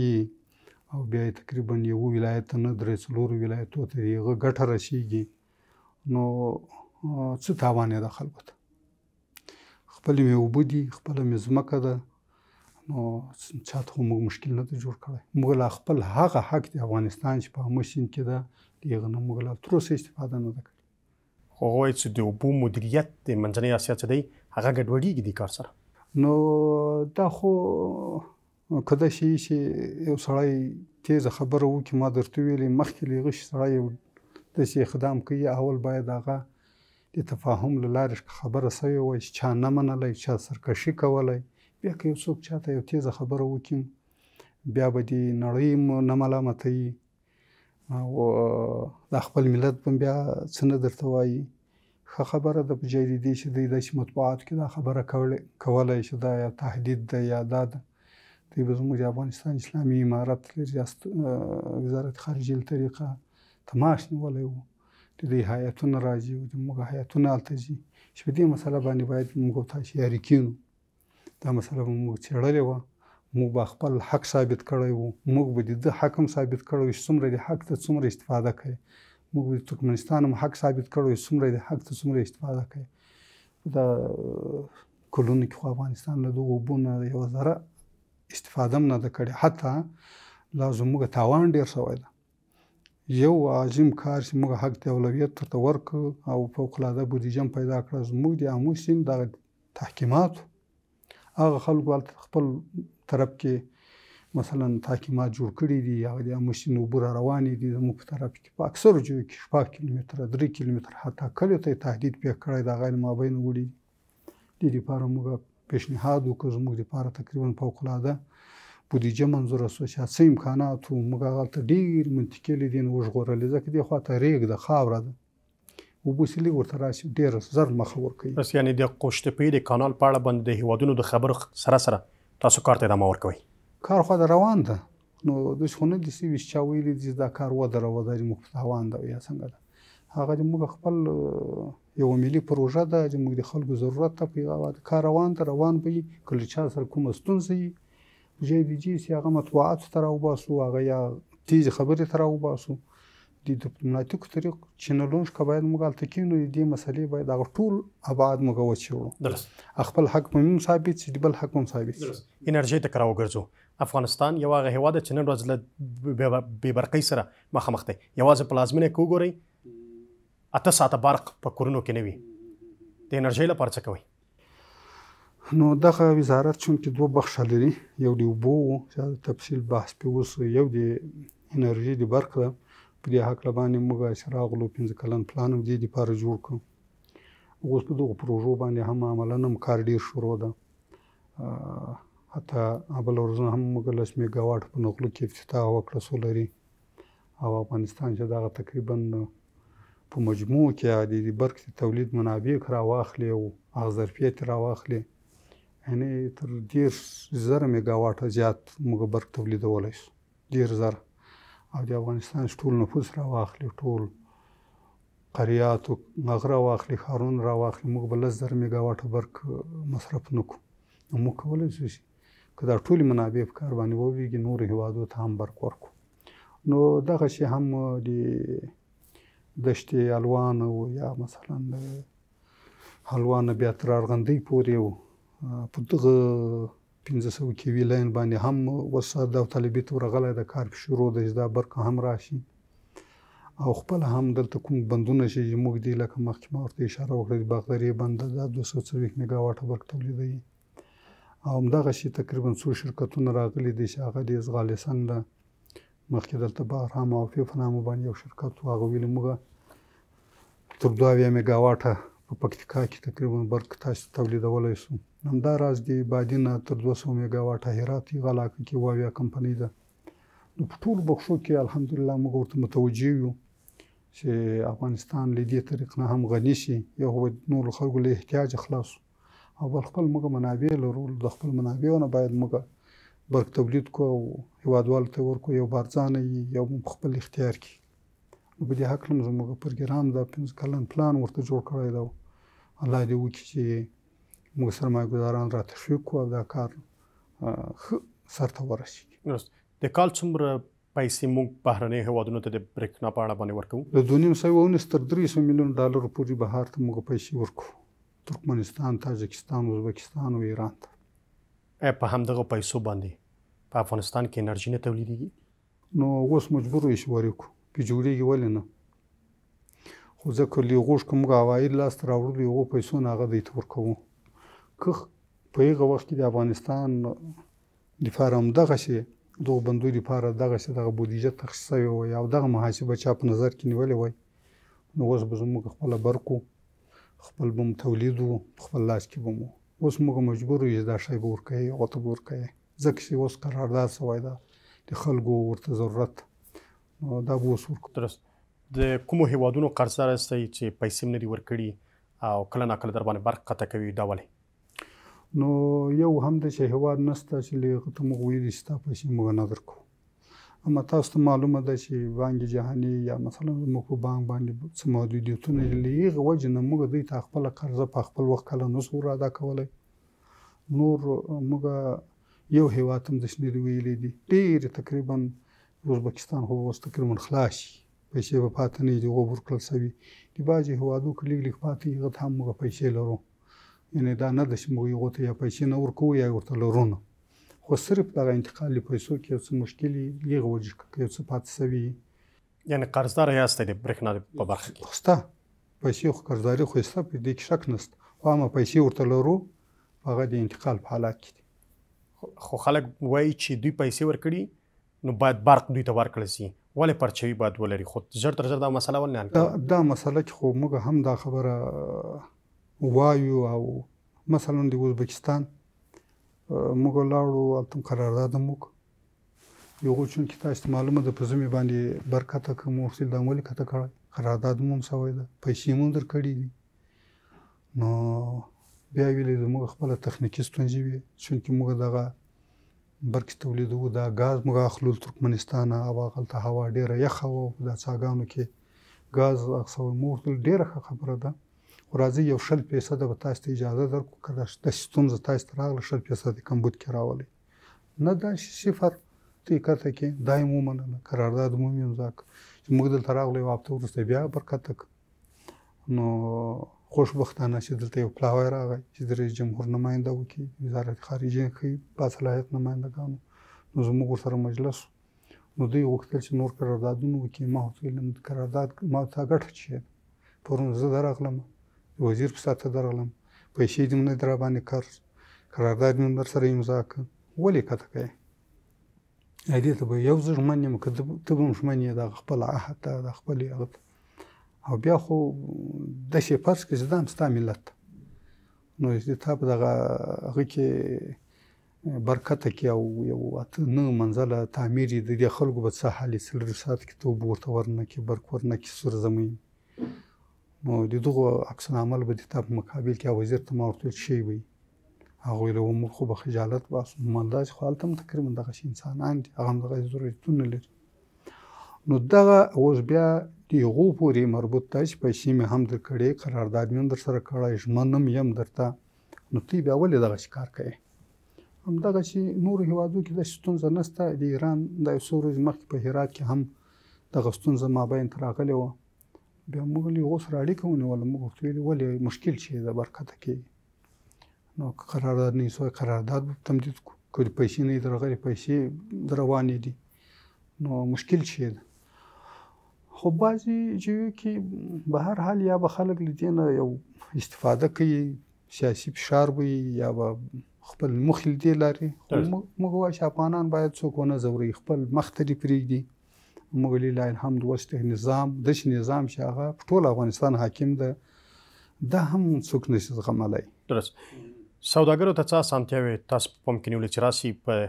Speaker 2: او بیا تقریبا یو ولایت نه درې څلور ولایتو ته یې غټه رسیږي نو څه تاوان یې د خلکو ته خپل مې وبدي خپل مې زمکه ده نو چاته خو موږ مشکل نه دی جوړ کړی موږ لا خپل هغه حق د افغانستان چې په مشین کې ده دغه نه موږ لا تر اوسه استفاده نه ده کړې
Speaker 1: خو هغه چې د اوبو مدیریت د منځنۍ اسیا څه دی هغه ګډوډیږي د کار سره
Speaker 2: نو دا خو کله شي چې یو سړی تیز خبره وکي ما درته ویلې مخکې لږ سړی د سي خدام کوي اول باید هغه د تفاهم لاره خبره سوی وي چې چا نه منلای چا سرکشي کولای بیا که یو څوک چاته یو تیز خبره وکي بیا به دی نړۍ نه ملامتوي او د خپل ملت په بیا څنګه درته وایي ښه خبره د جديدي چې د داسې مطبوعات کې دا خبره کولای شي دا یا تهدید ده یا دا ده دی به زموږ د افغانستان اسلامي امارت وزارت خارجې له طریقه تماس نیولی و د دې هیاتونه راځي او زموږ هیاتونه هلته ځي چې په دې مسله باندې باید موږ او تاسې یاري کینو دا مسله به موږ څېړلې وه موږ به خپل حق ثابت کړی وو موږ به د ده حق هم ثابت کړی چې څومره د حق ته څومره استفاده کوي موږ به د ترکمنستان هم حق ثابت کړی څومره د حق ته څومره استفاده کوي دا کلونو کې خو افغانستان له دغو اوبو نه یوه ذره استفاده نه ده کړې حتی لا زموږ تاوان ډیر شوی ده یو عظیم کار چې موږ حق ته اولویت ترته ورکړو او فوق العاده بودیجه پیدا کړه زموږ د امو سیند دغه تحکیمات هغه خلکو خپل طرف کې مثلا تحکیمات جوړ کړي دي هغه د اموسین اوبه را روانې دي زموږ په طرف کې په اکثرو ژویو کې شپږ کیلومتره درې کیلومتره حتی کلیو ته یې تهدید پېښ کړی د هغه مابین وړي دي د دې لپاره موږ پیشنهاد وکړ زموږ لپاره تقریبا فوق العاده بودیجه منظوره سو چې څه امکانات او موږ هغه ته ډیر منطقي لیدین وژغورل ځکه د خوا ته ریګ د خاوره ده وبوسلی ورته راشي ډیر زر مخه ور کوي
Speaker 1: بس یعنی د قوشتپې د کانال په اړه باندې د هیوادونو د خبر سره سره تاسو کار ته ادامه ورکوي
Speaker 2: کار خو روان ده نو د شخونه د سی ویش چا ویلي د کار و درو درې مفتوان ده یا څنګه ده هغه موږ خپل یو ملي پروژه ده چې موږ د خلکو ضرورت ته په کار روان ته روان پي کله چا سره کوم ستونزې جی وی جی سی هغه مطبوعات تر او باسو هغه یا تیز خبرې تر او باسو د ډیپلوماټیکو طریق چینلونج کباید موږ الته کینو د مسلې باید هغه ټول آباد موږ وڅېړو درست خپل حق مم ثابت چې
Speaker 1: بل حق مم ثابت درست انرژي تکراو ګرځو افغانستان یو هغه هوا ده چې نن ورځ له بې برقۍ سره مخامخ دی یوازې پلازمینه کوګوري اته ساعته برق په کورونو کې نه وي د انرژي لپاره څه کوي
Speaker 2: نو دغه وزارت چون کې دوه بخش لري یو دی وبو چې تفصیل بحث په اوس یو دی انرژي دی برق ده په دې حق لبانې موږ شراغ لو 15 کلن پلان دی لپاره جوړ کړو اوس په دغه پروژو باندې هم عملاً هم کار ډیر شروع ده حتی ابل ورځ هم موږ لس میگاواټ په نقل کې افتتاح وکړه سولري او افغانستان چې دا تقریبا په مجموع کې د برق د تولید منابع راواخلې او هغه ظرفیت راواخلې یعنی تر ډیر زر میگاواټه زیات موږ برق تولیدولی شو ډیر زر او د افغانستان ټول نفوس راواخلې ټول قریات او هغه راواخلې ښارون راواخلې موږ بل زر میگاواټه برق مصرف نکو نو موږ کولای شو که دا ټول منابع په کار باندې وویږي نور هیوادو ته هم برق ورکو نو دغه شی هم د دشتې الوان او یا مثلا الوان بیا تر ارغندې پورې وو په دغه 1500 کې وی لاین باندې هم وساد او طالبي تور غلې د کار شروع د اجدا برق هم راشي او خپل هم دلته کوم بندونه شي موږ دی لکه مخکې ما ورته اشاره وکړه د باغداري بند د 240 میگا واټ برق تولیدوي او همدغه شي تقریبا څو شرکتونه راغلي دي چې هغه د ازغالې څنګه مخکې دلته بهرام او فیف نامو باندې یو شرکت و هغه ویل موږ تر دوه اویا میګاواټه په پکتیکا کې تقریبا برق تاسو تولیدولای شو همدا راز دی بادینه تر 200 میگاواټه هرات غلاکه کې واویا کمپنی ده نو په ټول بخشو کې الحمدلله موږ ورته متوجه یو چې افغانستان له دې طریق نه هم غني شي یو نور خلکو له احتیاج خلاص او بل خپل موږ منابع لرو د خپل منابعونه باید موږ برق تولید کو او هیوادوالو ته ورکو یو بارځانه یې یو خپل اختیار کې نو په دې حق هم زموږ پروګرام دا پنځه کلن پلان ورته جوړ کړی دی الله دې وکړي چې موږ سرمایه ګذاران را تشویق کوو دا کار سرته ورسیږي
Speaker 1: درست د کال څومره پیسې موږ بهرنی هوادونو ته د برېښنا په اړه باندې ورکوو
Speaker 2: د دنیا سويونه ستر 300 میلیون ډالر پورې بهر ته موږ پیسې ورکوو ترکمنستان تاجکستان ازبکستان او ایران ته
Speaker 1: په همدغه پیسو باندې په افغانستان کې انرژي نه تولیدېږي نو اوس مجبور یې شو ورکو کې جوړیږي ولې نه خو ځکه لږ کوم
Speaker 2: غوایل لاس راوړل یو پیسو نه غوډي تور کوو که په هغه وخت کې د افغانستان لپاره هم دغه شی دغه بندو لپاره دغه شی دغه بودیجه تخصیص شوی او دغه محاسبه چا په نظر کې نیولې وای نو اوس به زموږ خپل برکو خپل بم تولید خپل لاس کې بمو اوس موږ مجبور یو دا شی ورکه او ته ورکه ځکه چې اوس قرارداد سوی دا د خلکو ورته ضرورت نو دا به اوس ورکو
Speaker 1: درست د کوم هیوادونو قرضدار استي چې پیسې منري ورکړي او کله ناکله در باندې برق قطع کوي دا ولې
Speaker 2: نو یو هم د شهواد نسته چې لغه ته مغوي دي ستا پیسې موږ نه درکو اما تاسو ته معلومه ده چې بانک جهاني یا مثلا موږ په بانک باندې څه محدودیتونه لري هغه وجه نه موږ دوی ته خپل قرضه په خپل وخت کله نه سور ادا کولای نور موږ یو هیواد هم د شنې ویلې دي ډیر تقریبا ازبکستان هو اوس تقریبا خلاص پیسې په پاتنې دی او ورکل سوي دی باجی هوادو کلیګ لیک پاتې غته هم موږ پیسې لرو یعنی دا نه د شمو یو ته پیسې نه ورکو یا ورته لرونه خو صرف دغه انتقال له پیسو کې یو څه مشکل یغه وجه کوي څه پاتې سوي
Speaker 1: یعنی قرضدار یاست د برخنا په برخه کې
Speaker 2: خوسته پیسې خو قرضداري خو استه په دې کې شک نست خو ما پیسې ورته لرو هغه د انتقال په حالت
Speaker 1: کې خو خلک وایي چې دوی پیسې ورکړي نو باید برق دوی ته ورکړل شي ولې پرچوي باید ولري خو زر تر زر دا مسله ونه دا,
Speaker 2: دا مسله چې خو موږ هم دا خبره وایو او مثلا د ازبکستان موږ لاړو التم قرارداد موږ یو چون کې تاسو معلومه ده په زمي باندې برکته کوم وسیل د عمل کته کړ قرارداد مون سوی ده پیسې مون در کړی دي نو بیا ویلې زموږ خپل تخنیکی ستونزې وي چونکی موږ دغه برکې تولیدو دا غاز موږ اخلو ترکمنستان او غلطه هوا ډیره یخه وو د څاګانو کې غاز اخسو موږ ډیره خبره ده راځي یو شل فیصد به تاسو ته اجازه درکو کله د ستونزه تاسو ته راغله شل فیصد کمبود کې راولي نه دا صفر تی کته کې دایم ومنه قرارداد مو امضا چې موږ دلته راغلو یو هفته وروسته بیا برکتک نو خوشبختانه چې دلته یو پلاوی راغی چې د رئیس جمهور نماینده وکي وزارت خارجه کې په صلاحیت نمایندګانو نو زموږ سره مجلس نو دوی وکړل چې نور قراردادونه وکي ما ورته قرارداد ما ته ګټه چي پرون زه درغلم وزیر په ساته درغلم پیسې دې نه در باندې کار قرارداد مې در سره امضا کړ ولې کته کوي دې ته به یو ځل من یم که ته به مشمن یې د خپل عهد ته د خپل او بیا خو داسې فرض کړه چې دا هم ستا ملت نو دې تا په دغه هغه کې برکته کې او یو اته نه منځله تعمیر دي د خلکو په څه حالې سلر سات کې توب ورته ورنه کې برک ورنه کې سر زمين نو د دغه عکس عمل به د تا په مقابل کې وزیر ته مورتل شي وي هغه له موږ خو به خجالت باسو منداز خو حالت هم تقریبا دغه انسانان دي هغه دغه ضرورتونه لري نو دغه اوس بیا د یو پورې مربوط تاج په سیمه هم در کړي قرارداد مې در سره کړای شمنم يم درته نو تی بیا ولې دغه شکار کوي هم دغه چې نور هوادو کې د ستونزې نسته د ایران د سورج مخ په هرات کې هم دغه ستونزې مابین تراغلې و بیا موږ له اوس راډی کوونه ول موږ ته ولې مشکل شي د برکت کې نو قرارداد نه سو قرارداد تمدید کوي پیسې نه درغلي پیسې دروانې دي نو مشکل شي خو بعضی جوی کې به هر حال یا به خلک لیدنه یو استفاده کوي سیاسي فشار وي یا به خپل مخ لیدلاري موږ واش افغانان باید څوک ونه زوري خپل مخ ته پریږدي موږ لله الحمد وسته نظام د شي نظام شاغه ټول افغانستان حاکم ده دا هم څوک نشي زغملای
Speaker 1: درست سوداګرو ته څه سانتیاوي تاسو پم کې نیول چې راسي په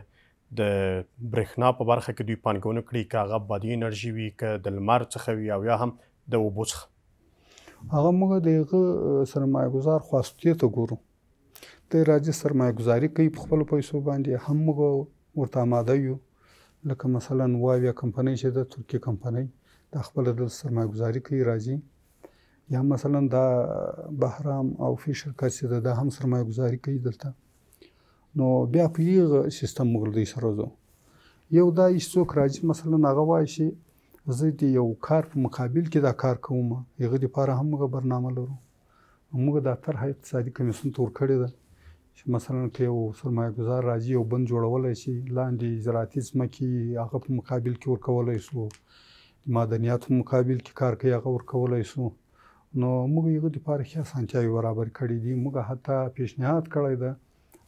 Speaker 1: د برېښنا په برخه کې دوی پانګونه کړې کاغه بادي انرژي وي ک د لمر څخه وي او یا هم د وبو څخه
Speaker 2: هغه موږ دغه سرمایه گذار خواستې ته ګورو د راځي سرمایه گذاري کوي په خپل پیسو باندې هم موږ ورته آماده یو لکه مثلا واویا کمپنۍ چې د ترکیه کمپنۍ د خپل د سرمایه‌ګذاري کوي راځي یا مثلا د بهرام او فیشر کسي د هم سرمایه‌ګذاري کوي دلته نو بیا په یغه سیستم موږ دوی سره زو یو دا هیڅوک راځي مثلا هغه وایي چې زه د یو کار په مقابل کې دا کار کوم هغه لپاره هم برنامه لرو موږ د تر هیڅ اقتصادي کمیسون تور کړی دی چې مثلا که یو سرمایه‌ګزار راځي او بند جوړولای شي لاندې زراعتي ځمکې هغه په مقابل کې ورکولای شو مدنیات په مقابل کې کار کوي هغه ورکولای شو نو موږ یو د پاره ښه سانچای برابر کړی دي موږ حتی پیشنهاد کړی دی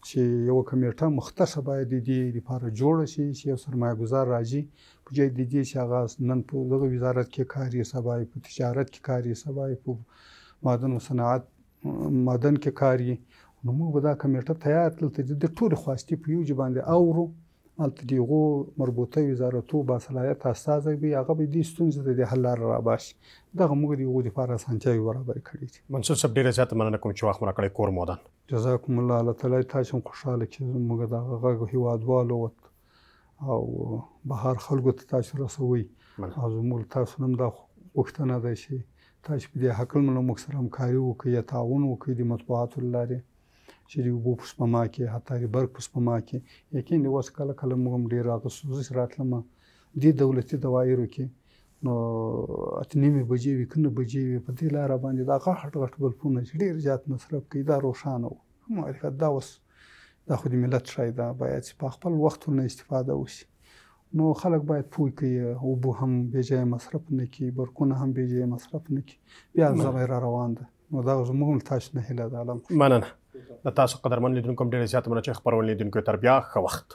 Speaker 2: چې یو کمیټه مختصه باید د دې لپاره جوړ شي چې یو سرمایه‌ګزار راځي په جای د دې چې هغه نن په دغه وزارت کې کاري سبای په تجارت کې کاري سبای په مادن او صنعت مادن کې کاري نو موږ به دا کمیټه تیار کړل ته د ټولو خواستي په یو باندې اورو الته دیغو مربوطه وزارتو با صلاحیت استاد به هغه به د ستونزې د حل لار را باسي دغه موږ دیغو د فار اسانتیاوي برابر کړی دي منصور صاحب
Speaker 1: ډیره زیاته مننه کوم چې وخت مونږ کړی کور مودان
Speaker 2: جزاكم الله الله تعالی تاسو خوشاله چې موږ دغه غږ هیوادوالو او بهر خلکو ته تاسو رسوي او زموږ تاسو نن دا وختونه ده چې تاسو په دې حق له موږ سره همکاري وکړي تعاون وکړي د مطبوعاتو لارې چې د وبو پسپما کې حتی د برق پسپما کې یقینا اوس کله کله موږ هم ډیر راغسوز راتلم د دولتي دوایرو کې نو اتنیمې بجې وي کنه بجې وي په دې لار باندې دا غټ غټ بلپونه چې ډیر زیات مصرف کوي دا روښانه وو معرفت دا اوس د خو د ملت شای دا باید په خپل وختونه استفاده وشي نو خلک باید پوه کړي او بو هم بيځای مصرف نه کی برکونه هم بيځای مصرف نه کی بیا زمای را روان ده نو دا زموږ تاسو نه هله د عالم
Speaker 1: مننه د تاسو قدرمن لیدونکو ډیره زیاته مننه چې خبرونه لیدونکو تر بیا خو وخت